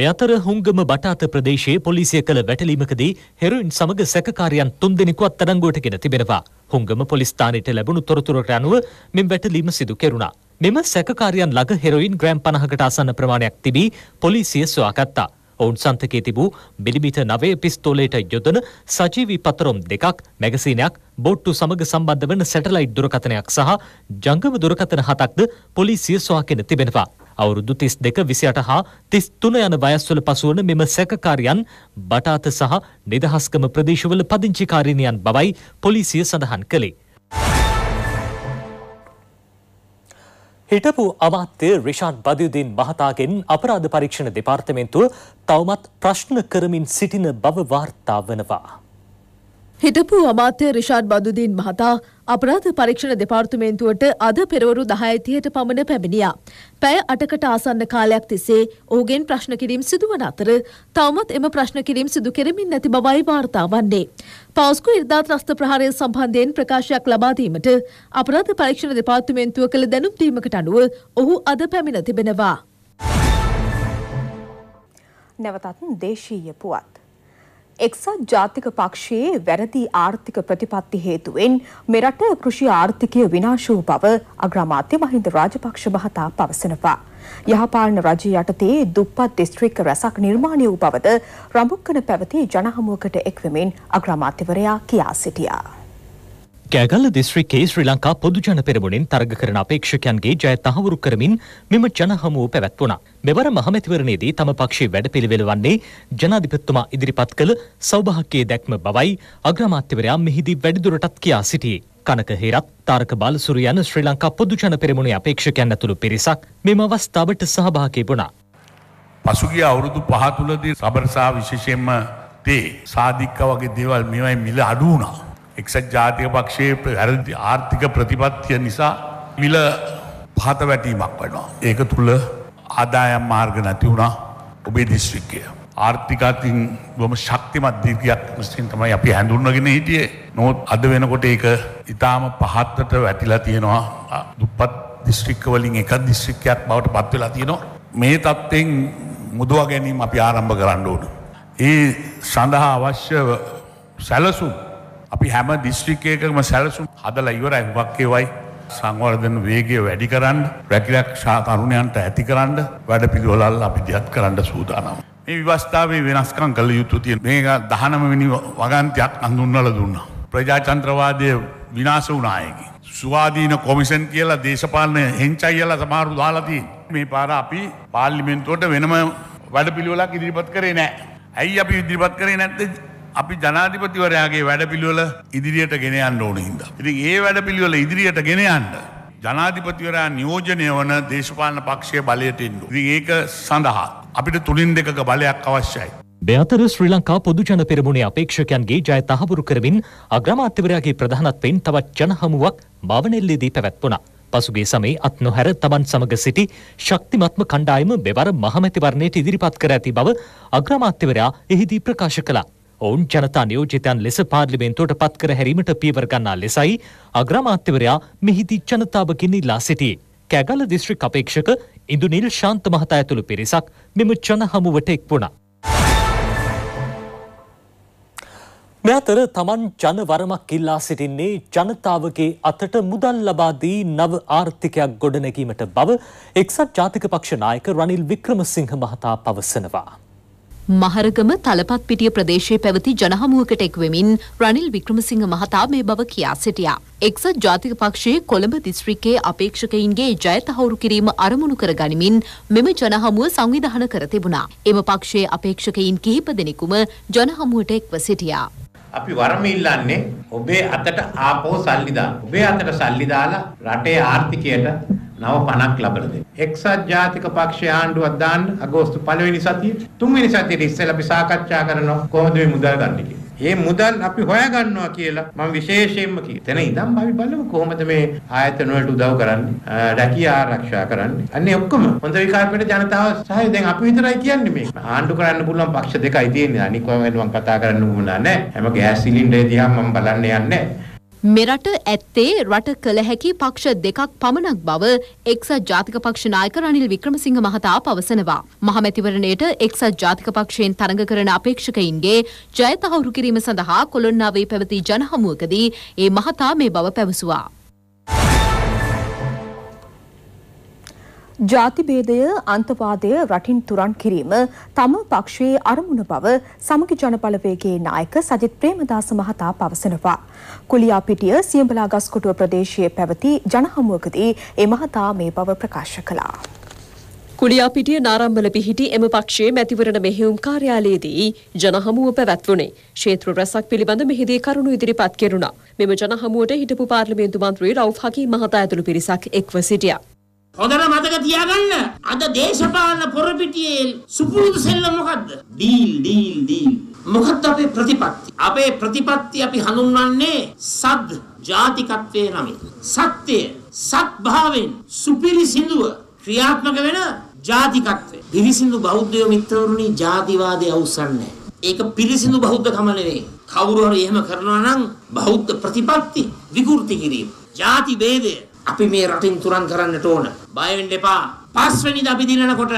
බැතර හුංගම බටාත ප්‍රදේශයේ පොලිසිය කළ වැටලීමකදී හෙරුයින් සමග සැකකාරයන් තුන්දෙනෙකු අත්අඩංගුවට ගෙන තිබෙනවා. හුංගම පොලිස් ස්ථානයට ලැබුණු තොරතුරට අනුව මෙම වැටලීම සිදු කෙරුණා. මෙම සැකකාරයන් ළඟ හෙරොයින් ග්‍රෑම් 50කට ආසන්න ප්‍රමාණයක් තිබී පොලිසිය සොයාගත්තා. ඔවුන් සන්තකයේ තිබූ මිලිමීටර් 9 පිස්තෝලයට යොදන සජීවී පතරොම් දෙකක්, මැගසීනයක්, බෝට්ටු සමග සම්බන්ධ වන සැටලයිට් දුරකථනයක් සහ ජංගම දුරකථන හතක්ද පොලිසිය සොයාගෙන තිබෙනවා. අවුරුදු 32 28 හා 33 යන වයස්වල පසුවන මෙම සැකකාරයන් බටාත සහ නිදහස්කම ප්‍රදේශවල පදිංචිකාරිනියන් බවයි පොලිසිය සඳහන් කළේ. හිටපු අමාත්‍ය රිෂාඩ් බදයුදීන් මහතාගෙන් අපරාධ පරීක්ෂණ දෙපාර්තමෙන්තුව තවමත් ප්‍රශ්න කරමින් සිටින බව වාර්තා වනවා. හිටපු අමාත්‍ය රිෂාඩ් බදුදීන් මහතා අපරාධ පරීක්ෂණ දෙපාර්තමේන්තුවට අද පෙරවරු 10:30ට පමණ පැමිණියා. පැය 8කට ආසන්න කාලයක් තිස්සේ ඔහුගෙන් ප්‍රශ්න කිරීම් සිදුවන අතර තවමත් එම ප්‍රශ්න කිරීම් සිදු කෙරෙමින් නැති බවයි වාර්තා වන්නේ. පාස්කු ඉර්දා ත්‍රස්ත ප්‍රහාරය සම්බන්ධයෙන් ප්‍රකාශයක් ලබා දීමට අපරාධ පරීක්ෂණ දෙපාර්තමේන්තුව කළ දැනුම් දීමකට අනුව ඔහු අද පැමිණ තිබෙනවා. නැවතත් දේශීය පුවත් එක්සත් ජාතික පක්ෂයේ වැරදි ආර්ථික ප්‍රතිපත්ති හේතුවෙන් මෙරට කෘෂි ආර්ථිකය විනාශ වූ බව අග්‍රාමාත්‍ය මහින්ද රාජපක්ෂ මහතා පවසනවා. යහපාලන රජය යටතේ දුප්පත් දිස්ත්‍රික්ක රැසක් නිර්මාණය වූ බවද රඹුක්කන පැවති ජනහමුවකට එක්වමින් අග්‍රාමාත්‍යවරයා කියා සිටියා. කෑගල්ල දිස්ත්‍රික්කේ ශ්‍රී ලංකා පොදුජන පෙරමුණෙන් තරග කරන අපේක්ෂකයන්ගේ ජය තහවුරු කරමින් මෙම ජනහමුව පැවැත්වුණා. මෙවර මහමැතිවරණයේදී තම පක්ෂයේ වැඩපිළිවෙල වන්නේ ජනාධිපතිතුමා ඉදිරිපත් කළ සෞභාග්‍යයේ දැක්ම බවයි අග්‍රාමාත්‍යවරයා මෙහිදී වැඩිදුරටත් කියා සිටියේ. කනක හේරත් තාරක බාලසුරිය යන ශ්‍රී ලංකා පොදුජන පෙරමුණේ අපේක්ෂකයන් ඇතුළු පිරිසක් මෙම අවස්ථාවට සහභාගී වුණා. පසුගිය අවුරුදු පහ තුලදී සබරසා විශේෂයෙන්ම තේ සාධික්ක වගේ දේවල් මේවයි මිල අඩු වුණා. එක්සත් ජාතික පක්ෂයේ ඇරදි ආර්ථික ප්‍රතිපත්තිය නිසා මිල පහත වැටීමක් වනවා. ඒක තුළ ආදායම් මාර්ග නැති වුණා ඔබේ දිස්ත්‍රික්කය. ආර්ථිකාතින් බොම ශක්තිමත් දීතියක් විසින් තමයි අපි හැඳුන්වගෙන හිටියේ. නොත් අද වෙනකොට ඒක ඉතාම පහත්තට වැටිලා තියෙනවා. දුප්පත් දිස්ත්‍රික්කවලින් එක දිස්ත්‍රික්කයක් බවට පත්වෙලා තියෙනවා. මේ තත්ත්වෙන් මුදවා ගැනීම අපි ආරම්භ කරන්න ඕන. ඒ සඳහා අවශ්‍ය සැලසුම් අපි හැම දිස්ත්‍රිකයකම සැලසුම් හදල ඉවරයි හුවක් ඒවයි සංවර්ධන වේගේ වැඩි කරන්න රැකිරක්ෂා තරුණයන්ට ඇති කරන්න වැඩ පිළිවෙලල් අපි දියත් කරන්න සූදානම්. මේ විවස්ථාවේ වෙනස්කම් කළ යුතු තියෙන මේක දහනමවෙනි වගන්තයක් අඳුන්නල දුන්නා. ප්‍රජාචන්ත්‍රවාදය විනාශ වුණායකි. ස්වාධීන කොමිසන් කියලා දේශපාලන හෙංචයි කියලා සමහරු දාලතිී. මේ පාර අපි පාල්ලිමෙන්තුවට වෙනම වැඩ පිළිවෙලක් ඉදිරිපත් කරේ නෑ. ඇයි අපි ඉදිරිපත් කරේ නැත්තේ අපි ජනාධිපතිවරයාගේ වැඩපිළිවෙල ඉදිරියට ගෙන යන්න ඕන හින්දා. ඉතින් ඒ වැඩපිළිවෙල ඉදිරියට ගෙන යන්න ජනාධිපතිවරයා නියෝජනය වන දේශපාලන පක්ෂයේ බලයට එන්න. ඉතින් ඒක සඳහා අපිට තුලින් දෙකක බලයක් අවශ්‍යයි. මෙතර ශ්‍රී ලංකා පොදුජන පෙරමුණේ අපේක්ෂකයන්ගේ ජය තහවුරු කරමින් අග්‍රාමාත්‍යවරයාගේ ප්‍රධානත්වයෙන් තවත් ජනහමුවක් බවනෙල්ලේදී පැවැත්වුණා. පසුගේ සමේ අත් නොහැර තමන් සමඟ සිටි ශක්තිමත්ම කණ්ඩායම මෙවර මහමැතිවරණයට ඉදිරිපත් කර ඇති බව අග්‍රාමාත්‍යවරයා එහිදී ප්‍රකාශ කළා. ඔවුන් ජනතා නියෝජිතයන් ලෙස පාර්ලිමේන්තුවට පත්කර හැරීමට පියවර ගන්නා ලෙසයි අග්‍රාමාත්‍යවරයා මෙහිදී ජනතාවගෙන් ඉල්ලා සිටියේ. කැගල දිස්ත්‍රික් අපේක්ෂක ඉඳුනිල් ශාන්ත මහතා ඇතුළු පිරිසක් මෙම ජන හමුවට එක් වුණා. මෙතර තමන් ජනවරමක් ඉල්ලා සිටින්නේ ජනතාවගේ අතට මුදල් ලබා දී නව ආර්ථිකයක් ගොඩනැගීමට බව එක්සත් ජාතික පක්ෂ නායක රනිල් වික්‍රමසිංහ මහතා පවසනවා. මහරගම තලපත්පිටිය ප්‍රදේශයේ පැවති ජනහමුවකට එක්වෙමින් රනිල් වික්‍රමසිංහ මහතා මේ බව කියා සිටියා. එක්සත් ජාතික පක්ෂයේ කොළඹ දිස්ත්‍රික්කයේ අපේක්ෂකයින්ගේ ජය තහවුරු කිරීම අරමුණු කර ගනිමින් මෙම ජනහමුව සංවිධාන කර තිබුණා. එම පක්ෂයේ අපේක්ෂකයින් කිහිප දෙනෙකුම ජනහමුවට එක්ව සිටියා. අපි වරම ඉල්ලන්නේ ඔබේ අතට ආපහු සල්ලි දාන්න. ඔබේ අතට සල්ලි දාලා රටේ ආර්ථිකයට නව පණක් ලබා දෙන්න. එක්සත් ජාතික පක්ෂය ආණ්ඩුවක් දාන්න අගෝස්තු 1 වෙනි සතියේ 3 වෙනි සතියේ ඉස්සෙල්ලා අපි සාකච්ඡා කරනවා කොහොමද මේ මුදල් ගන්න කියලා. මේ මුදල් අපි හොයාගන්නවා කියලා මම විශේෂයෙන්ම කියන. එතන ඉඳන් අපි බලමු කොහොමද මේ ආයතන වලට උදව් කරන්නේ, රැකියා ආරක්ෂා කරන්නේ. අන්නේ ඔක්කොම හොඳ විකල්පෙට ජනතාව සහය දැන් අපි විතරයි කියන්නේ මේ. ආණ්ඩු කරන්න පුළුවන් පක්ෂ දෙකයි තියෙන්නේ. අනික කොහොමද මම කතා කරන්න උවමනා නැහැ. හැම ගෑස් සිලින්ඩරේ දිහා මම බලන්න යන්නේ නැහැ. මෙරට ඇත්තේ රට කළ හැකි පක්ෂ දෙකක් පමණක් බව එක්සත් ජාතික පක්ෂ නායක රනිල් වික්‍රමසිංහ මහතා පවසනවා. මහමැතිවරණයට එක්සත් ජාතික පක්ෂයෙන් තරඟ කරන අපේක්ෂකයින්ගේ ජය තහවුරු කිරීම සඳහා කොළොන්නාවේ පැවති ජනහමුවකදී ඒ මහතා මේ බව පැවසුවා. ජාතිභේදය අන්තවාදය රටින් තුරන් කිරීම තම පක්ෂයේ අරමුණ බව සමගි ජනපලවේගේ නායක සජිත් ප්‍රේමදාස මහතා පවසනවා. කුලියාපිටිය සියඹලා ගස්කොටුව ප්‍රදේශයේ පැවති ජනහමුවකදී ඒ මහතා මේ බව ප්‍රකාශ කළා. කුලියාපිටිය නාරම්බල පිහිටි එම පක්ෂයේ මැතිවරණ මෙහෙයුම් කාර්යාලයේදී ජනහමුව පැවැත්වුණේ. ක්ෂේත්‍ර රැසක් පිළිබඳ මෙහිදී කරුණු ඉදිරිපත් කෙරුණා. මෙම ජනහමුවට හිටපු පාර්ලිමේන්තු මන්ත්‍රී රවුෆ් හකී මහතා ඇතුළු පිරිසක් එක්ව සිටියා. හොඳට මතක තියාගන්න අද දේශපාලන පොරපිටියේ සුපුරුදු සෙල්ලම මොකද්ද ඩීල් ඩීල් ඩීල් මොකක්ද අපේ ප්‍රතිපත්ති අපේ ප්‍රතිපත්ති අපි හඳුන්වන්නේ සද් ජාතිකත්වයේ නමින් සත්‍ය සත්භාවයෙන් සුපිරිසිදුව ක්‍රියාත්මක වෙන ජාතිකත්වය පිරිසිදු බෞද්ධයෝ මිත්‍රවරුනි ජාතිවාදය අවසන්නේ ඒක පිරිසිදු බෞද්ධකම නෙවෙයි කවුරු හරි එහෙම කරනවා නම් බෞද්ධ ප්‍රතිපත්ති විකෘති කිරීම ජාති ભેදය අපි මේ රටින් තුරන් කරන්නට ඕන. බය වෙන්න එපා. පස්වෙනිද අපි දිනනකොට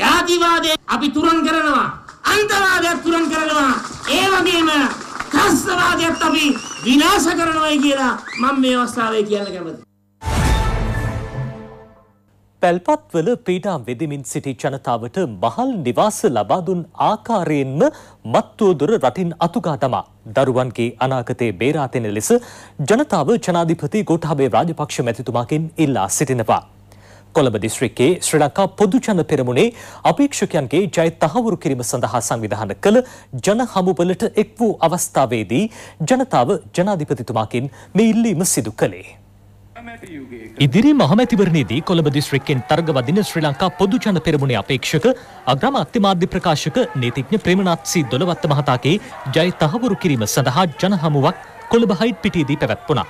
ජාතිවාදය අපි තුරන් කරනවා. අන්තවාදයක් තුරන් කරනවා. ඒ වගේම ත්‍රස්තවාදයක් අපි විනාශ කරනවායි කියලා මම මේ අවස්ථාවේ කියන්න කැමතියි. පැල්පත්වල පීඩාම් වෙදමින් සිටි ජනතාවට මහල් නිවාස ලබා දුන් ආකාරයෙන්ම මත්තුවදුර රටින් අතුගා තමා දරුවන්ගේ අනාගතයේ බේරාතෙන ලෙස ජනතාව ජනාධිපති ගෝඨාභය රාජපක්ෂ මැතිතුමාගෙන් ඉල්ලා සිටිනවා. කොළඹ දිස්ත්‍රික්කයේ ශ්‍රී ලංකා පොදුජන පෙරමුණේ අපේක්ෂකයන්ගේ ජය තහවුරු කිරීම සඳහා සංවිධාන කළ ජන හමුවලට එක් වූ අවස්ථාවේදී ජනතාව ජනාධිපතිතුමාකින් මේ ඉල්ලීම සිදු කළේ. ඉදිරි මහමැතිවරණයේදී කොළඹ දිස්ත්‍රික්කෙන් තරගවදින ශ්‍රී ලංකා පොදුජන පෙරමුණේ අපේක්ෂක අග්‍රම අත්තිමාධ්‍ය ප්‍රකාශක නීතිඥ ප්‍රේමනාත් සී දොළවත්ත මහතාගේ ජය තහවුරු කිරීම සඳහා ජනහමුවක් කොළඹ හයිට් පිටියේදී පැවැත්වුණා.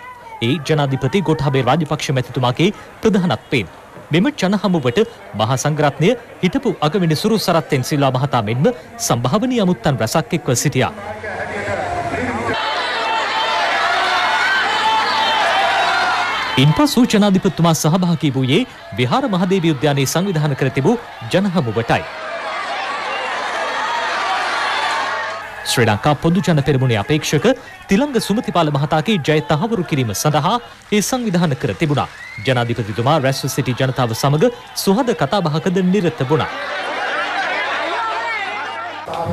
ඒ ජනාධිපති ගොටහබේ රාජපක්ෂ මැතිතුමාගේ ප්‍රධානත්වයෙන්. මෙම ජනහමුවට මහා සංග්‍රත්නය හිටපු අගමිනි සුරු සරත්තෙන් සිල්ලා මහතා මෙන්ම සම්භාවනී අමුත්තන් රැසක් එක්ව සිටියා. ඉන්පසු ජනාධිපතිතුමා සහභාගී වූයේ විහාර මහදේවී උද්‍යානයේ සංවිධාන කර තිබූ ජනහමුවටයි. ශ්‍රී ලංකා පොදු ජන පෙරමුණේ අපේක්ෂක තිලංග සුමතිපාල මහතාගේ ජය තහවුරු කිරීම සඳහා ඒ සංවිධාන කර තිබුණා. ජනාධිපතිතුමා රැස්ව සිටි ජනතාව සමග සුහද කතාබහකද නිරත වුණා.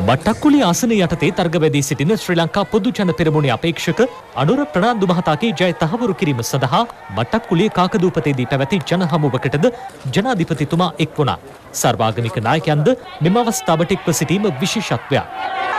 බට්ටක්කුලි ආසන යටතේ තර්ගවැදී සිටින ශ්‍රී ලංකා පොදු ජන පෙරමුණේ අපේක්ෂක අනුර ප්‍රනාන්දු මහතාගේ ජය තහවුරු කිරීම සඳහා බට්ටක්කුලේ කාකදූපතේදී පැවති ජන හමුවකටද ජනාධිපතිතුමා එක් වුණා. සර්වාගමික නායකයන්ද මෙම අවස්ථාවට එක්ව සිටීම විශේෂත්වයක්.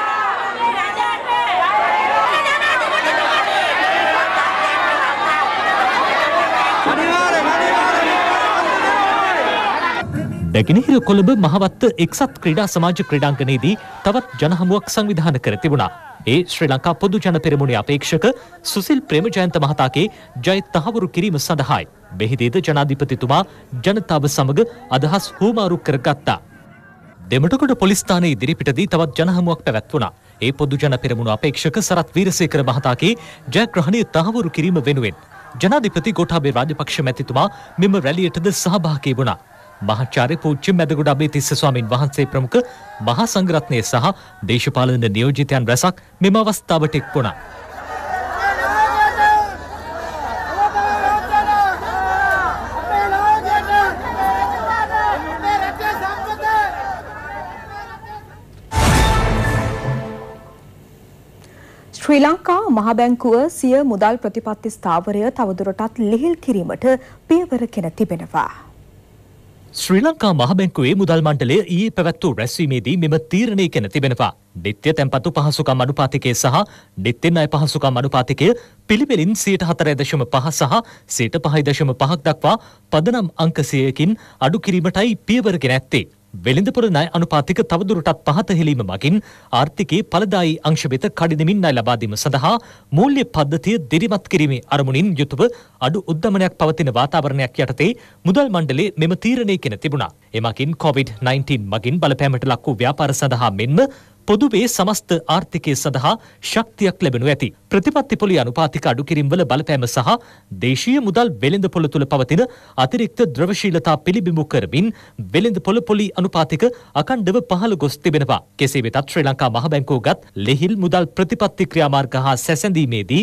බැගිනහිර කොළඹ මහවත්ත එක්සත් ක්‍රීඩා සමාජ ක්‍රඩාංගනයේදී තවත් ජනහමුවක් සංවිධාන කර තිබුණා. ඒ ශ්‍රී ලංකා පොදු ජන පෙරමුණේ අපේක්ෂක සුසිල් ප්‍රේමජයන්ත මහතාගේ ජය තහවුරු කිරීම සඳහායි. මෙහිදීද ජනාධිපතිතුමා ජනතාව සමග අදහස් හූමාරු කරගත්තා. දෙමටකොට පොලිස්ථානයේ ඉදිරිපිටදී තවත් ජනහමුවක් පැවැත්වුණා. ඒ පොදු ජන පෙරමුණු අපේක්ෂක සරත් වීරසේකර මහතාගේ ජයග්‍රහණය තහවුරු කිරීම වෙනුවෙන් ජනාධිපති ගෝඨාභය රාජපක්ෂ මැතිතුමා මෙම රැළියටද සහභාගී වුණා. මහාචාර්ය පූජ්‍ය මැදගොඩ අබේතිස්ස ස්වාමින් වහන්සේ ප්‍රමුඛ මහා සංඝරත්නය සහ දේශපාලන නියෝජිතයන් රැසක් මෙම අවස්ථාවට එක් වුණා. ශ්‍රී ලංකා මහබැංකුව සිය මුදල් ප්‍රතිපත්ති ස්ථාවරය තවදුරටත් ලිහිල් කිරීමට පියවර කෙන තිබෙනවා. ශ්‍රී ලංකා මහබැංකුවේ මුදල් මණ්ඩලය ඊයේ පැවැත්වූ රැස්වීමේදී මෙම තීරණය ගැන තිබෙනවා. නිත්‍ය තැන්පතු පහසුකම් අනුපාතිකය සහ නිත්‍යෙන් අය පහසුකම් අනුපාතිකය පිළිවෙලින් සීට හතරය දශම පහ සහ සීට පහයි දශම පහක් දක්වා පදනම් අංකසයකින් අඩු කිරීමටයි පියවරගෙන ඇත්තේ. වෙළඳපොළ ණය අනුපාතික තවදුරටත් පහත හෙළීම මගින් ආර්ථිකයේ ඵලදායී අංශ වෙත කඩිනමින් ණය ලබා දීම සඳහා මූල්‍ය පද්ධතිය දිරිමත් කිරීමේ අරමුණින් යුතුව අඩු උද්දමනයක් පවතින වාතාවරණයක් යටතේ මුදල් මණ්ඩලය මෙම තීරණය ගෙන තිබුණා. එමගින් COVID-19 මගින් බලපෑමට ලක් වූ ව්‍යාපාර සඳහා මෙන්ම පොදුවේ සමස්ත ආර්ථිකය සඳහා ශක්තියක් ලැබෙනු ඇති. ප්‍රතිපත්ති පොලි අනුපාතික අඩුකිරීම්වල බලපෑම සහ දේශීය මුදල් වෙළඳ පොළ තුළ පවතින අතිරික්ත ද්‍රවශීලතා පිළිබිඹු කරමින් වෙළඳ පොළ පොලි අනුපාතික අකණ්ඩව පහළ ගොස් තිබෙනවා. කෙසේ වෙතත් ශ්‍රී ලංකා මහබැංකුව ගත් ලෙහිල් මුදල් ප්‍රතිපත්ති ක්‍රියාමාර්ග හා සැසඳීමේදී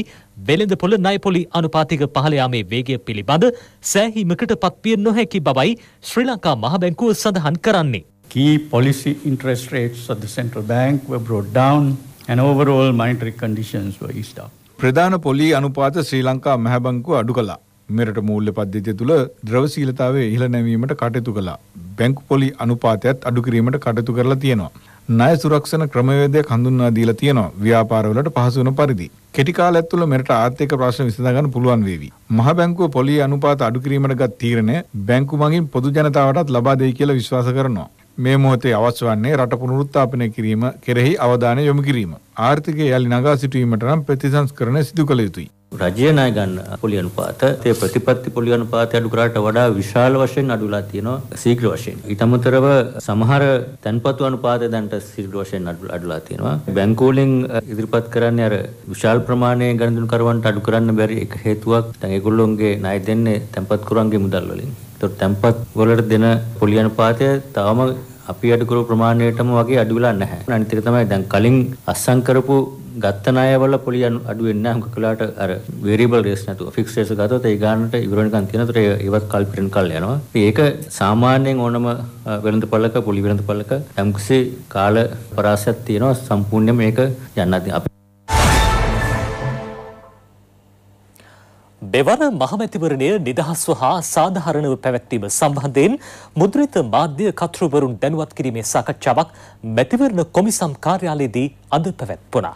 වෙළඳ පොළ නයපොලි අනුපාතික පහළයාමේ වේගය පිළිබඳ සෑහීමකට පත්විය නොහැකි බවයි ශ්‍රී ලංකා මහබැංකුව සඳහන් කරන්නේ. Key policy interest rates of the central bank were brought down and overall monetary conditions were eased up. ප්‍රධාන පොලි අනුපාත ශ්‍රී ලංකා මහැබංකුව අඩු කළා. මෙරට මූල්‍ය පද්ධතිය තුළ ද්‍රව ශීලතාවයේ ඉහළ නැවීමට කටයුතු කළා. බැංකු පොලි අනුපාතයත් අඩු කිරීමට කටයුතු කරලා තියෙනවා. ණය සුරක්ෂණ ක්‍රමවේදයක් හඳුන්වා දීලා තියෙනවා ව්‍යාපාරවලට පහසු වෙන පරිදි. කෙටි කාලයක් තුළ මෙරට ආර්ථික ප්‍රශ්න විසඳා ගන්න පුළුවන් වේවි. මහ බැංකුව පොලි අනුපාත අඩු කිරීමට ගත් තීරණය බැංකු මගින් පොදු ජනතාවටත් ලබා දෙයි කියලා විශ්වාස කරනවා. මේ මොහොතේ අවශ්‍ය වන්නේ රට පුනරුත්ථාපනය කිරීම කෙරෙහි අවධානය යොමු කිරීම. ආර්ථිකය යලි නගා සිටීමට නම් ප්‍රතිසංස්කරණ සිදු කළ යුතුයි. රජය ණය ගන්න පොලි අනුපාත තේ ප්‍රතිපත්ති පොලි අනුපාතය අඩු කරාට වඩා විශාල වශයෙන් අඩුලා තියෙනවා ශීඝ්‍ර වශයෙන්. ඊටමතරව සමහර තැන්පතු අනුපාතය දැන්ට ශීඝ්‍ර වශයෙන් අඩුලා තියෙනවා. බැංකු වලින් ඉදිරිපත් කරන්නේ අර විශාල ප්‍රමාණයේ ගණදුණු කරවන්ට අඩු කරන්න බැරි එක හේතුවක්. දැන් ඒගොල්ලොන්ගේ ණය දෙන්නේ තැන්පත් කරුවන්ගේ මුදල් වලින්. ඒතකොට tempat වලට දෙන පොලි අනුපාතය තවම අපි අඩු කරපු ප්‍රමාණයටම වගේ අඩු වෙලා නැහැ. අනිත් එක තමයි දැන් කලින් අස්සම් කරපු ගත්ත ණය වල පොලි අඩු වෙන්නේ නැහැ. මොකද කලාට අර වේරියබල් රේස් නැතුව ෆික්ස් රේස් ගත්තොත් ඒ ගානට ඉවරණකම් තියෙනතර ඒවත් කල්පිරෙන් කල් යනවා. ඒක සාමාන්‍යයෙන් ඕනම වෙළඳපළක පොලි වෙළඳපළක යම්කිසි කාල පරාසයක් තියෙනවා. සම්පූර්ණයෙන් මේක යන්න අපි දෙවන මහමැතිවරණය නිදහස්ව හා සාධාරණව පැවැත්වීම සම්බන්ධයෙන් මුද්‍රිත මාධ්‍ය කතුරුවරුන් දැනුවත් කිරීමේ සාකච්ඡාවක් මැතිවරණ කොමිසම් කාර්යාලයේදී අද පැවැත්වුණා.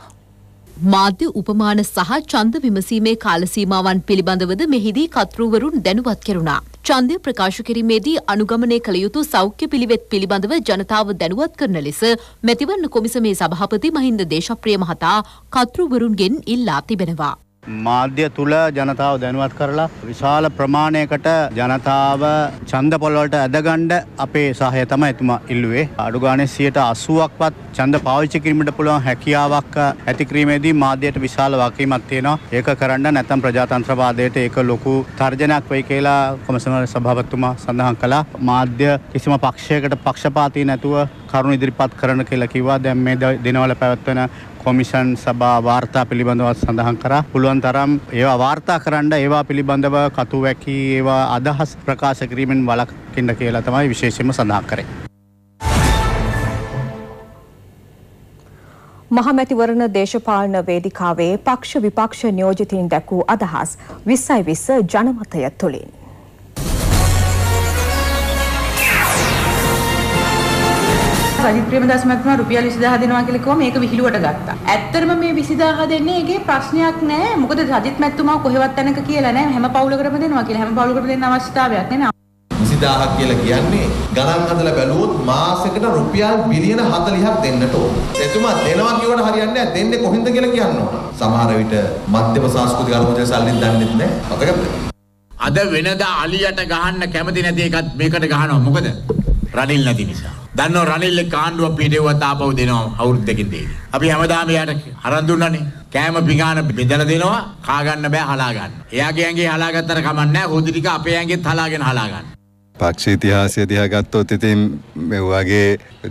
මාධ්‍ය උපමාන සහ ඡන්ද විමසීමේ කාලසීමාවන් පිළිබඳවද මෙහිදී කතුරුවරුන් දැනුවත් කෙරුණා. ඡන්දය ප්‍රකාශ කිරීමේදී අනුගමනය කළ යුතු සෞඛ්‍ය පිළිවෙත් පිළිබඳව ජනතාව දැනුවත් කරන ලෙස මැතිවරණ කොමිසමේ සභාපති මහින්ද දේශප්‍රිය මහතා කතුරුවරුන්ගෙන් ඉල්ලා තිබෙනවා. මාධ්‍ය තුළ ජනතාව දැනුවත් කරලා විශාල ප්‍රමාණයකට ජනතාව චන්දපොල්වලට ඇදගණ්ඩ අපේ සහය තම එතුමා ඉල්ලුවේ අඩුගානේ සියයට අසුවක්වත් චන්ද පාවිච්චි කිරීමට පුළුවන් හැකියාවක් ඇතිකිරීමේදී මාධ්‍යයට විශාල වකීමක් තියෙනවා ඒක කරන්න නැත්නම් ප්‍රජාතන්ත්‍රවාදයට ඒක ලොකු තර්ජනයක් වෙයි කියලා කොමසමර සභාපතිතුමා සඳහන් කළා මාධ්‍ය කිසිම පක්ෂයකට පක්ෂපාතී නැතුව කරුණු ඉදිරිපත් කරන කියලා කිව්වා දැන් මේ දිනවල පැවැත්වෙන කොමිෂන් සභා වාර්තා පිළිබඳවත් සඳහන් කරා පුළුවන් තරම් ඒවා වාර්තා කරන්න ඒවා පිළිබඳව කතු වැකි ඒවා අදහස් ප්‍රකාශ කිරීමෙන් වලකින්න කියලා තමයි විශේෂයෙන්ම සඳහන් කරේ. මහමැතිවරණ දේශපාලන වේදිකාවේ පක්ෂ විපක්ෂ නියෝජිතින් දැක්වූ අදහස් විස්සයි විස්ස ජනමතය තුළින්. සජිත් ප්‍රේමදාස මහත්මයා රුපියල් 20000 දෙනවා කියලා කිව්වම මේක විහිළුවට ගත්තා. ඇත්තටම මේ 20000 දෙන්නේ ඒකේ ප්‍රශ්නයක් නෑ. මොකද සජිත් මහත්මයා කොහෙවත් තැනක කියලා නෑ හැම පවුලකටම දෙනවා කියලා. හැම පවුලකටම දෙන්න අවශ්‍යතාවයක් නෑ. 20000ක් කියලා කියන්නේ ගණන් හදලා බැලුවොත් මාසෙකට රුපියල් බිලියන 40ක් දෙන්නට ඕන. එතුමා දෙනවා කියවට හරියන්නේ නැහැ. දෙන්නේ කොහෙන්ද කියලා කියන්න ඕන. සමහර විට මධ්‍යම සංස්කෘතික අරමුදල් සල්ලි දන්නේ නැහැ. අපකද? අද වෙනදා අලියට ගහන්න කැමති නැති එකත් මේකට ගහනවා. මොකද? රනිල් නැති නිසා. දන්නව රනිල්ල කාණ්ඩුව පිටෙව්වා තාපව දෙනවා අවුරුදු දෙකකින් දෙයි. අපි හැමදාම එයාට අරන් දුන්නානේ. කෑම පිඟාන බෙදලා දෙනවා කා ගන්න බෑ හලා ගන්න. එයාගේ ඇඟේ හලා ගත්තට කමක් නැහැ. හොදි ටික අපේ ඇඟෙත් හලාගෙන හලා ගන්න. පක්ෂ ඉතිහාසය දිහාගත්තොත් ඉතින් මෙව්වාගේ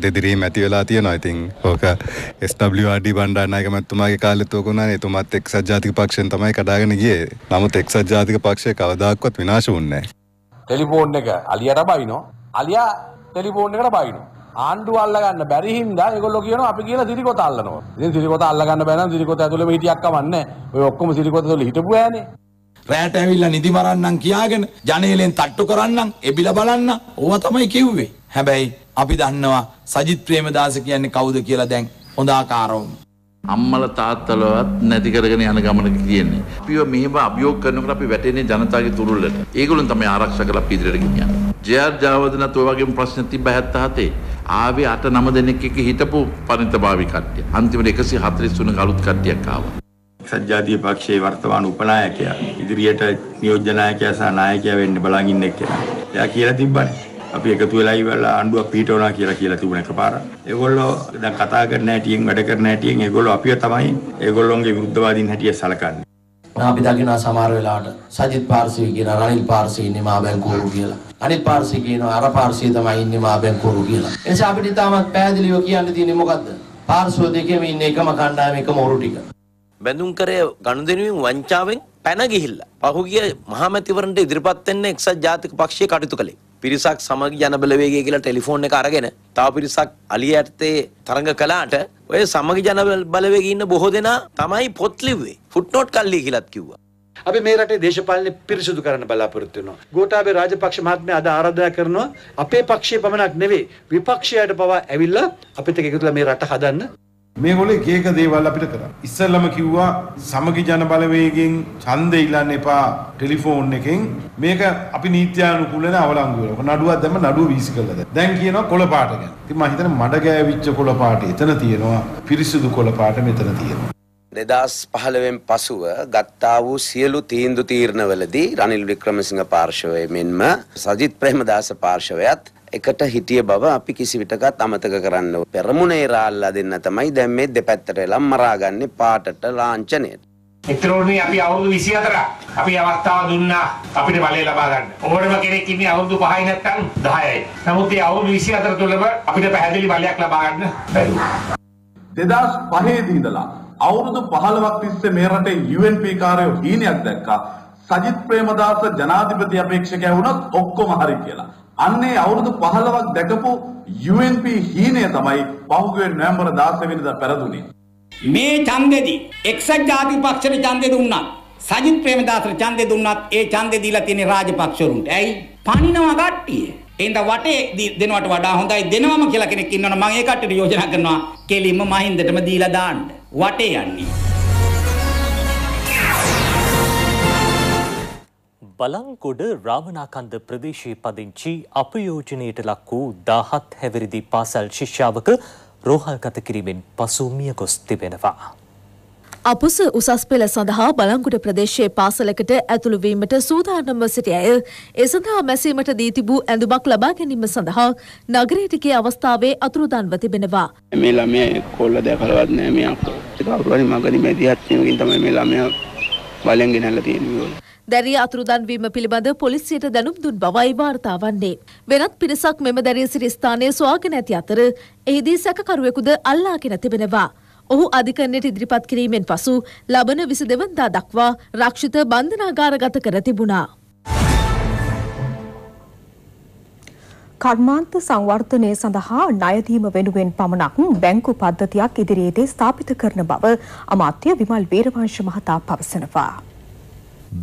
දෙදිරීම ඇති වෙලා තියෙනවා ඉතින් ඕක ස්ඩ බණ්ඩානායක මැත්තුමාගේ කාලෙත් ඕකුණා එතුමත් එක්සත් ජාතික පක්ෂයෙන් තමයි කඩාගෙන ගියේ නමුත් එක්සත් ජාතික පක්ෂය කවදාක්වත් විනාශ වුන්නේ ටෙලිෆෝන් එක අලියට බයිනෝ අලියා ටෙලිෆෝන් එකට බයිනෝ ආණ්ඩුව අල්ලගන්න බැරි හින්දා ඒගොල්ලෝ කියනවා අපි කියලා සිරිකොත අල්ලනවා. ඉතින් සිරිකොත අල්ලගන්න බෑ නම් සිරිකොත ඇතුළේම හිටියක් කමන්නේ. ඔය ඔක්කොම සිරිකොත ඇතුළේ හිටපු ඈනේ. රැට ඇවිල්ලා නිදි මරන්නම් කියාගෙන ජනේලෙන් තට්ටු කරන්නම් එබිලා බලන්න ඕවා තමයි කිව්වේ. හැබැයි අපි දන්නවා සජිත් ප්‍රේමදාස කියන්නේ කවුද කියලා දැන් හොඳ ආකාරවම. අම්මල තාත්තලවත් නැති කරගෙන යන ගමනක තියෙන්නේ. අපිව මෙහෙම අභියෝග කරනකොට අපි වැටෙන්නේ ජනතාවගේ තුරුල්ලට. ඒගොල්ලන් තමයි ආරක්ෂා කරලා අපි ඉදිරියට ගෙනියන්නේ. ජේ.ආර් ජාවදනත් ඔය වගේම ප්‍රශ්න තිබ්බ 77. ආවේ 8 9 දෙනෙක් එක හිටපු පරිණතභාවී කට්ටිය. අන්තිමට 143 ගලුත් කට්ටියක් ආවා. සජ්ජාතිය පක්ෂයේ වර්තමාන උපනායකයා ඉදිරියට නියෝජ්‍ය නායකයා සහ නායකයා වෙන්න බලන් ඉන්න එක්කෙනා. එයා කියලා තිබ්බනේ අපි එකතු වෙලා ඉවරලා ආණ්ඩුවක් පිටවනවා කියලා කියලා තිබුණ එකපාරක්. ඒගොල්ලෝ දැන් කතා කරන හැටියෙන් වැඩ කරන හැටියෙන් ඒගොල්ලෝ අපිව තමයි ඒගොල්ලොන්ගේ විරුද්ධවාදීන් හැටියට සලකන්නේ. අපි දකිනවා සමහර වෙලාවට සජිත් පාර්සි කියන රනිල් පාර්සි ඉන්නේ මා බැංකුවරු කියලා. අනිත් පාර්සි කියනවා අර පාර්සි තමයි ඉන්නේ මා බැංකුවරු කියලා. ඒ නිසා අපිට තාමත් පෑදලියෝ කියන්න තියෙන්නේ මොකද්ද? පාර්ශ්ව දෙකේම ඉන්නේ එකම කණ්ඩායම එකම ඔරු ටික. බැඳුම් කරේ ගනුදෙනුවෙන් වංචාවෙන් පැන ගිහිල්ලා. පහුගිය මහමැතිවරණට ඉදිරිපත් වෙන්න එක්සත් ජාතික පක්ෂය කටයුතු කළේ. පිරිසක් සමග ජන බලවේගය කියලා ටෙලිෆෝන් එක අරගෙන තව පිරිසක් අලිය යටතේ තරඟ කළාට ඔය සමග ජන බලවේගයේ ඉන්න බොහෝ දෙනා තමයි පොත් ලිව්වේ ෆුට්නෝට් කල්ලි කියලාත් කිව්වා. අපි මේ රටේ දේශපාලනය පිරිසුදු කරන්න බලාපොරොත්තු වෙනවා. ගෝඨාභය රාජපක්ෂ මහත්මයා අද ආරාධනා කරනවා අපේ පක්ෂයේ පමණක් නෙවෙයි විපක්ෂයට පවා ඇවිල්ලා අපිත් එක්ක එකතුලා මේ රට හදන්න මේගොල්ලෝ එක එක දේවල් අපිට කරා. ඉස්සෙල්ලම කිව්වා සමගි ජන බලවේගයෙන් ඡන්දේ ඉල්ලන්න එපා ටෙලිෆෝන් එකෙන්. මේක අපි නීත්‍යානුකූල නැ අවලංගු වෙනවා. නඩුවක් දැම්ම නඩුව වීසි කළාද. දැන් කියනවා කොළ පාට ගැන. ඉතින් මම හිතන්නේ මඩ ගෑවිච්ච කොළ පාට එතන තියෙනවා. පිරිසිදු කොළ පාට මෙතන තියෙනවා. 2015න් පසුව ගත්තා වූ සියලු තීන්දුව තීරණවලදී රනිල් වික්‍රමසිංහ පාර්ශවය මෙන්ම සජිත් ප්‍රේමදාස පාර්ශවයත් එකට හිටිය බව අපි කිසි විටකත් අමතක කරන්න පෙරමුණේ රාල්ලා දෙන්න තමයි දැන් මේ දෙපැත්තට එලම් මරාගන්නේ පාටට ලාංඡනයට. එතරෝනි අපි අවුරුදු 24ක් අපි අවස්ථාව දුන්නා අපිට බලය ලබා ගන්න. ඕනම කෙනෙක් ඉන්නේ අවුරුදු 5යි නැත්නම් 10යි. නමුත් මේ අවුරුදු 24 තුළම අපිට පැහැදිලි බලයක් ලබා ගන්න බැරි වුණා. 2005 දී ඉඳලා අවුරුදු 15ක් තිස්සේ මේ රටේ UNP කාර්යෝ හීනයක් දැක්කා. සජිත් ප්‍රේමදාස ජනාධිපති අපේක්ෂකයා වුණත් ඔක්කොම හරි කියලා. අන්නේ අවුරුදු 15ක් දැකපු UNP හීනය තමයි පහුගිය නොවැම්බර් 16 වෙනිදා පැරදුනේ. මේ ඡන්දෙදි එක්සත් ජාතික පක්ෂයට ඡන්දෙ දුන්නා. සජිත් ප්‍රේමදාසට ඡන්දෙ දුන්නත් ඒ ඡන්දෙ දීලා තියෙන්නේ රාජපක්ෂවරුන්ට. ඇයි? පණිනවා කට්ටිය. එඳ වටේ දෙනවට වඩා හොඳයි දෙනවම කියලා කෙනෙක් ඉන්නවනම් මම ඒ කට්ටියට යෝජනා කරනවා කෙලින්ම මහින්දටම දීලා දාන්න. වටේ යන්නේ. බළංගොඩ රාමනාකන්ද ප්‍රදේශයේ පදිංචි අපයෝජනයට ලක් වූ දාහත් හැවිරිදි පාසල් ශිෂ්‍යාවක රෝහල්ගත කිරීමෙන් පසු මිය ගොස් තිබෙනවා. අපුස උසස් පෙළ සඳහා බලංගුඩ ප්‍රදේශයේ පාසලකට ඇතුළු වීමට සූදානම්ව සිටි අය ඒ සඳහා මැසීමට දී තිබූ ඇඳුමක් ලබා ගැනීම සඳහා නගරයට ගිය අවස්ථාවේ අතුරුදන්ව තිබෙනවා. මේ ළමයා කොල්ල දැකලවත් නෑ මේ අපෝ. ඒක අරුණි මගනි මැදිහත් වීමකින් තමයි මේ ළමයා බලෙන් ගෙනල්ලා තියෙන්නේ. දැරිය අතුරුදන් වීම පිළිබඳ පොලිසියට දැනුම් දුන් බවයි වාර්තා වන්නේ. වෙනත් පිරිසක් මෙම දැරිය සිටි ස්ථානයේ සොයාගෙන ඇති අතර එහිදී සැකකරුවෙකුද අල්ලාගෙන තිබෙනවා. ඔහු අධිකරණයට ඉදිරිපත් කිරීමෙන් පසු ලබන විසි දෙවන්දා දක්වා රක්ෂිත බන්ධනාගාරගත කර තිබුණා. කර්මාන්ත සංවර්ධනය සඳහා ණයදීම වෙනුවෙන් පමණක් බැංකු පද්ධතියක් ඉදිරියේදී ස්ථාපිත කරන බව අමාත්‍ය විමල් වීරවංශ මහතා පවසනවා.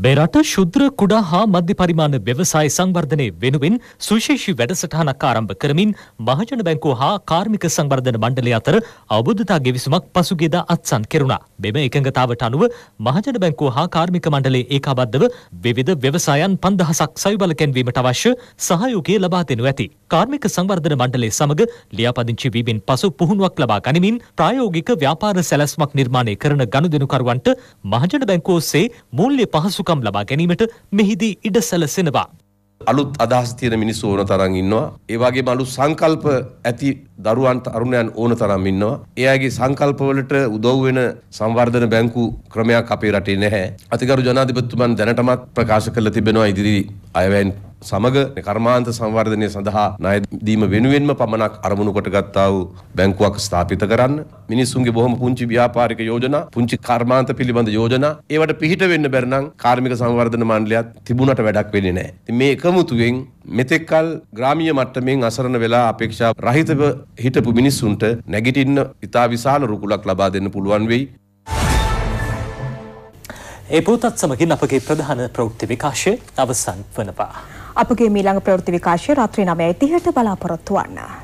බෙරට ශුද්‍ර කුඩා හා මධ්‍ය පරිමාණ ව්‍යවසාය සංවර්ධනය වෙනුවෙන් සුවිශේෂී වැඩසටහනක් ආරම්භ කරමින් මහජන බැංකුව හා කාර්මික සංවර්ධන මණ්ඩලය අතර අවබෝධතා ගෙවිසුමක් පසුගියදා අත්සන් කෙරුණා. මෙම එකඟතාවට අනුව මහජන බැංකුව හා කාර්මික මණ්ඩලයේ ඒකාබද්ධව විවිධ ව්‍යවසායන් 5000ක් සවිබල කැන්වීමට අවශ්‍ය සහයෝගය ලබා දෙනු ඇති. කාර්මික සංවර්ධන මණ්ඩලය සමග ලියාපදිංචි වීමෙන් පසු පුහුණුවක් ලබා ගනිමින් ප්‍රායෝගික ව්‍යාපාර සැලැස්මක් නිර්මාණය කරන ගනුදෙනුකරුවන්ට මහජන බැංකුව ඔස්සේ මූල්‍ය පහසුකම් ලබා ගැනීමට මෙහිදී ඉඩ සැලසෙනවා. අලුත් අදහස් තියෙන මිනිස්සු ඕන තරම් ඉන්නවා. ඒ වගේම අලුත් සංකල්ප ඇති දරුවන් තරුණයන් ඕන තරම් ඉන්නවා. එයාගේ සංකල්පවලට උදව් වෙන සංවර්ධන බැංකු ක්‍රමයක් අපේ රටේ නැහැ. අතිගරු ජනාධිපතිතුමන් දැනටමත් ප්‍රකාශ කරලා තිබෙනවා ඉදිරි අයවැයෙන් සමග කර්මාන්ත සංවර්ධනය සඳහා ණය දීම වෙනුවෙන්ම පමණක් අරමුණු කොට ගත්තා වූ බැංකුවක් ස්ථාපිත කරන්න මිනිසුන්ගේ බොහොම පුංචි ව්‍යාපාරික යෝජනා පුංචි කර්මාන්ත පිළිබඳ යෝජනා ඒවට පිහිට වෙන්න බැරි නම් කාර්මික සංවර්ධන මණ්ඩලයත් තිබුණට වැඩක් වෙන්නේ නැහැ. ඉතින් මේ එකමුතුවෙන් මෙතෙක්කල් ග්‍රාමීය මට්ටමින් අසරණ වෙලා අපේක්ෂා රහිතව හිටපු මිනිස්සුන්ට නැගිටින්න ඉතා විශාල රුකුලක් ලබා දෙන්න පුළුවන් වෙයි. ඒ පුවතත් සමගින් අපගේ ප්‍රධාන ප්‍රවෘත්ති විකාශය අවසන් වනවා. අපගේ මීළඟ ප්‍රවෘත්ති විකාශය රාත්‍රී 9:30ට බලාපොරොත්තු වන්න.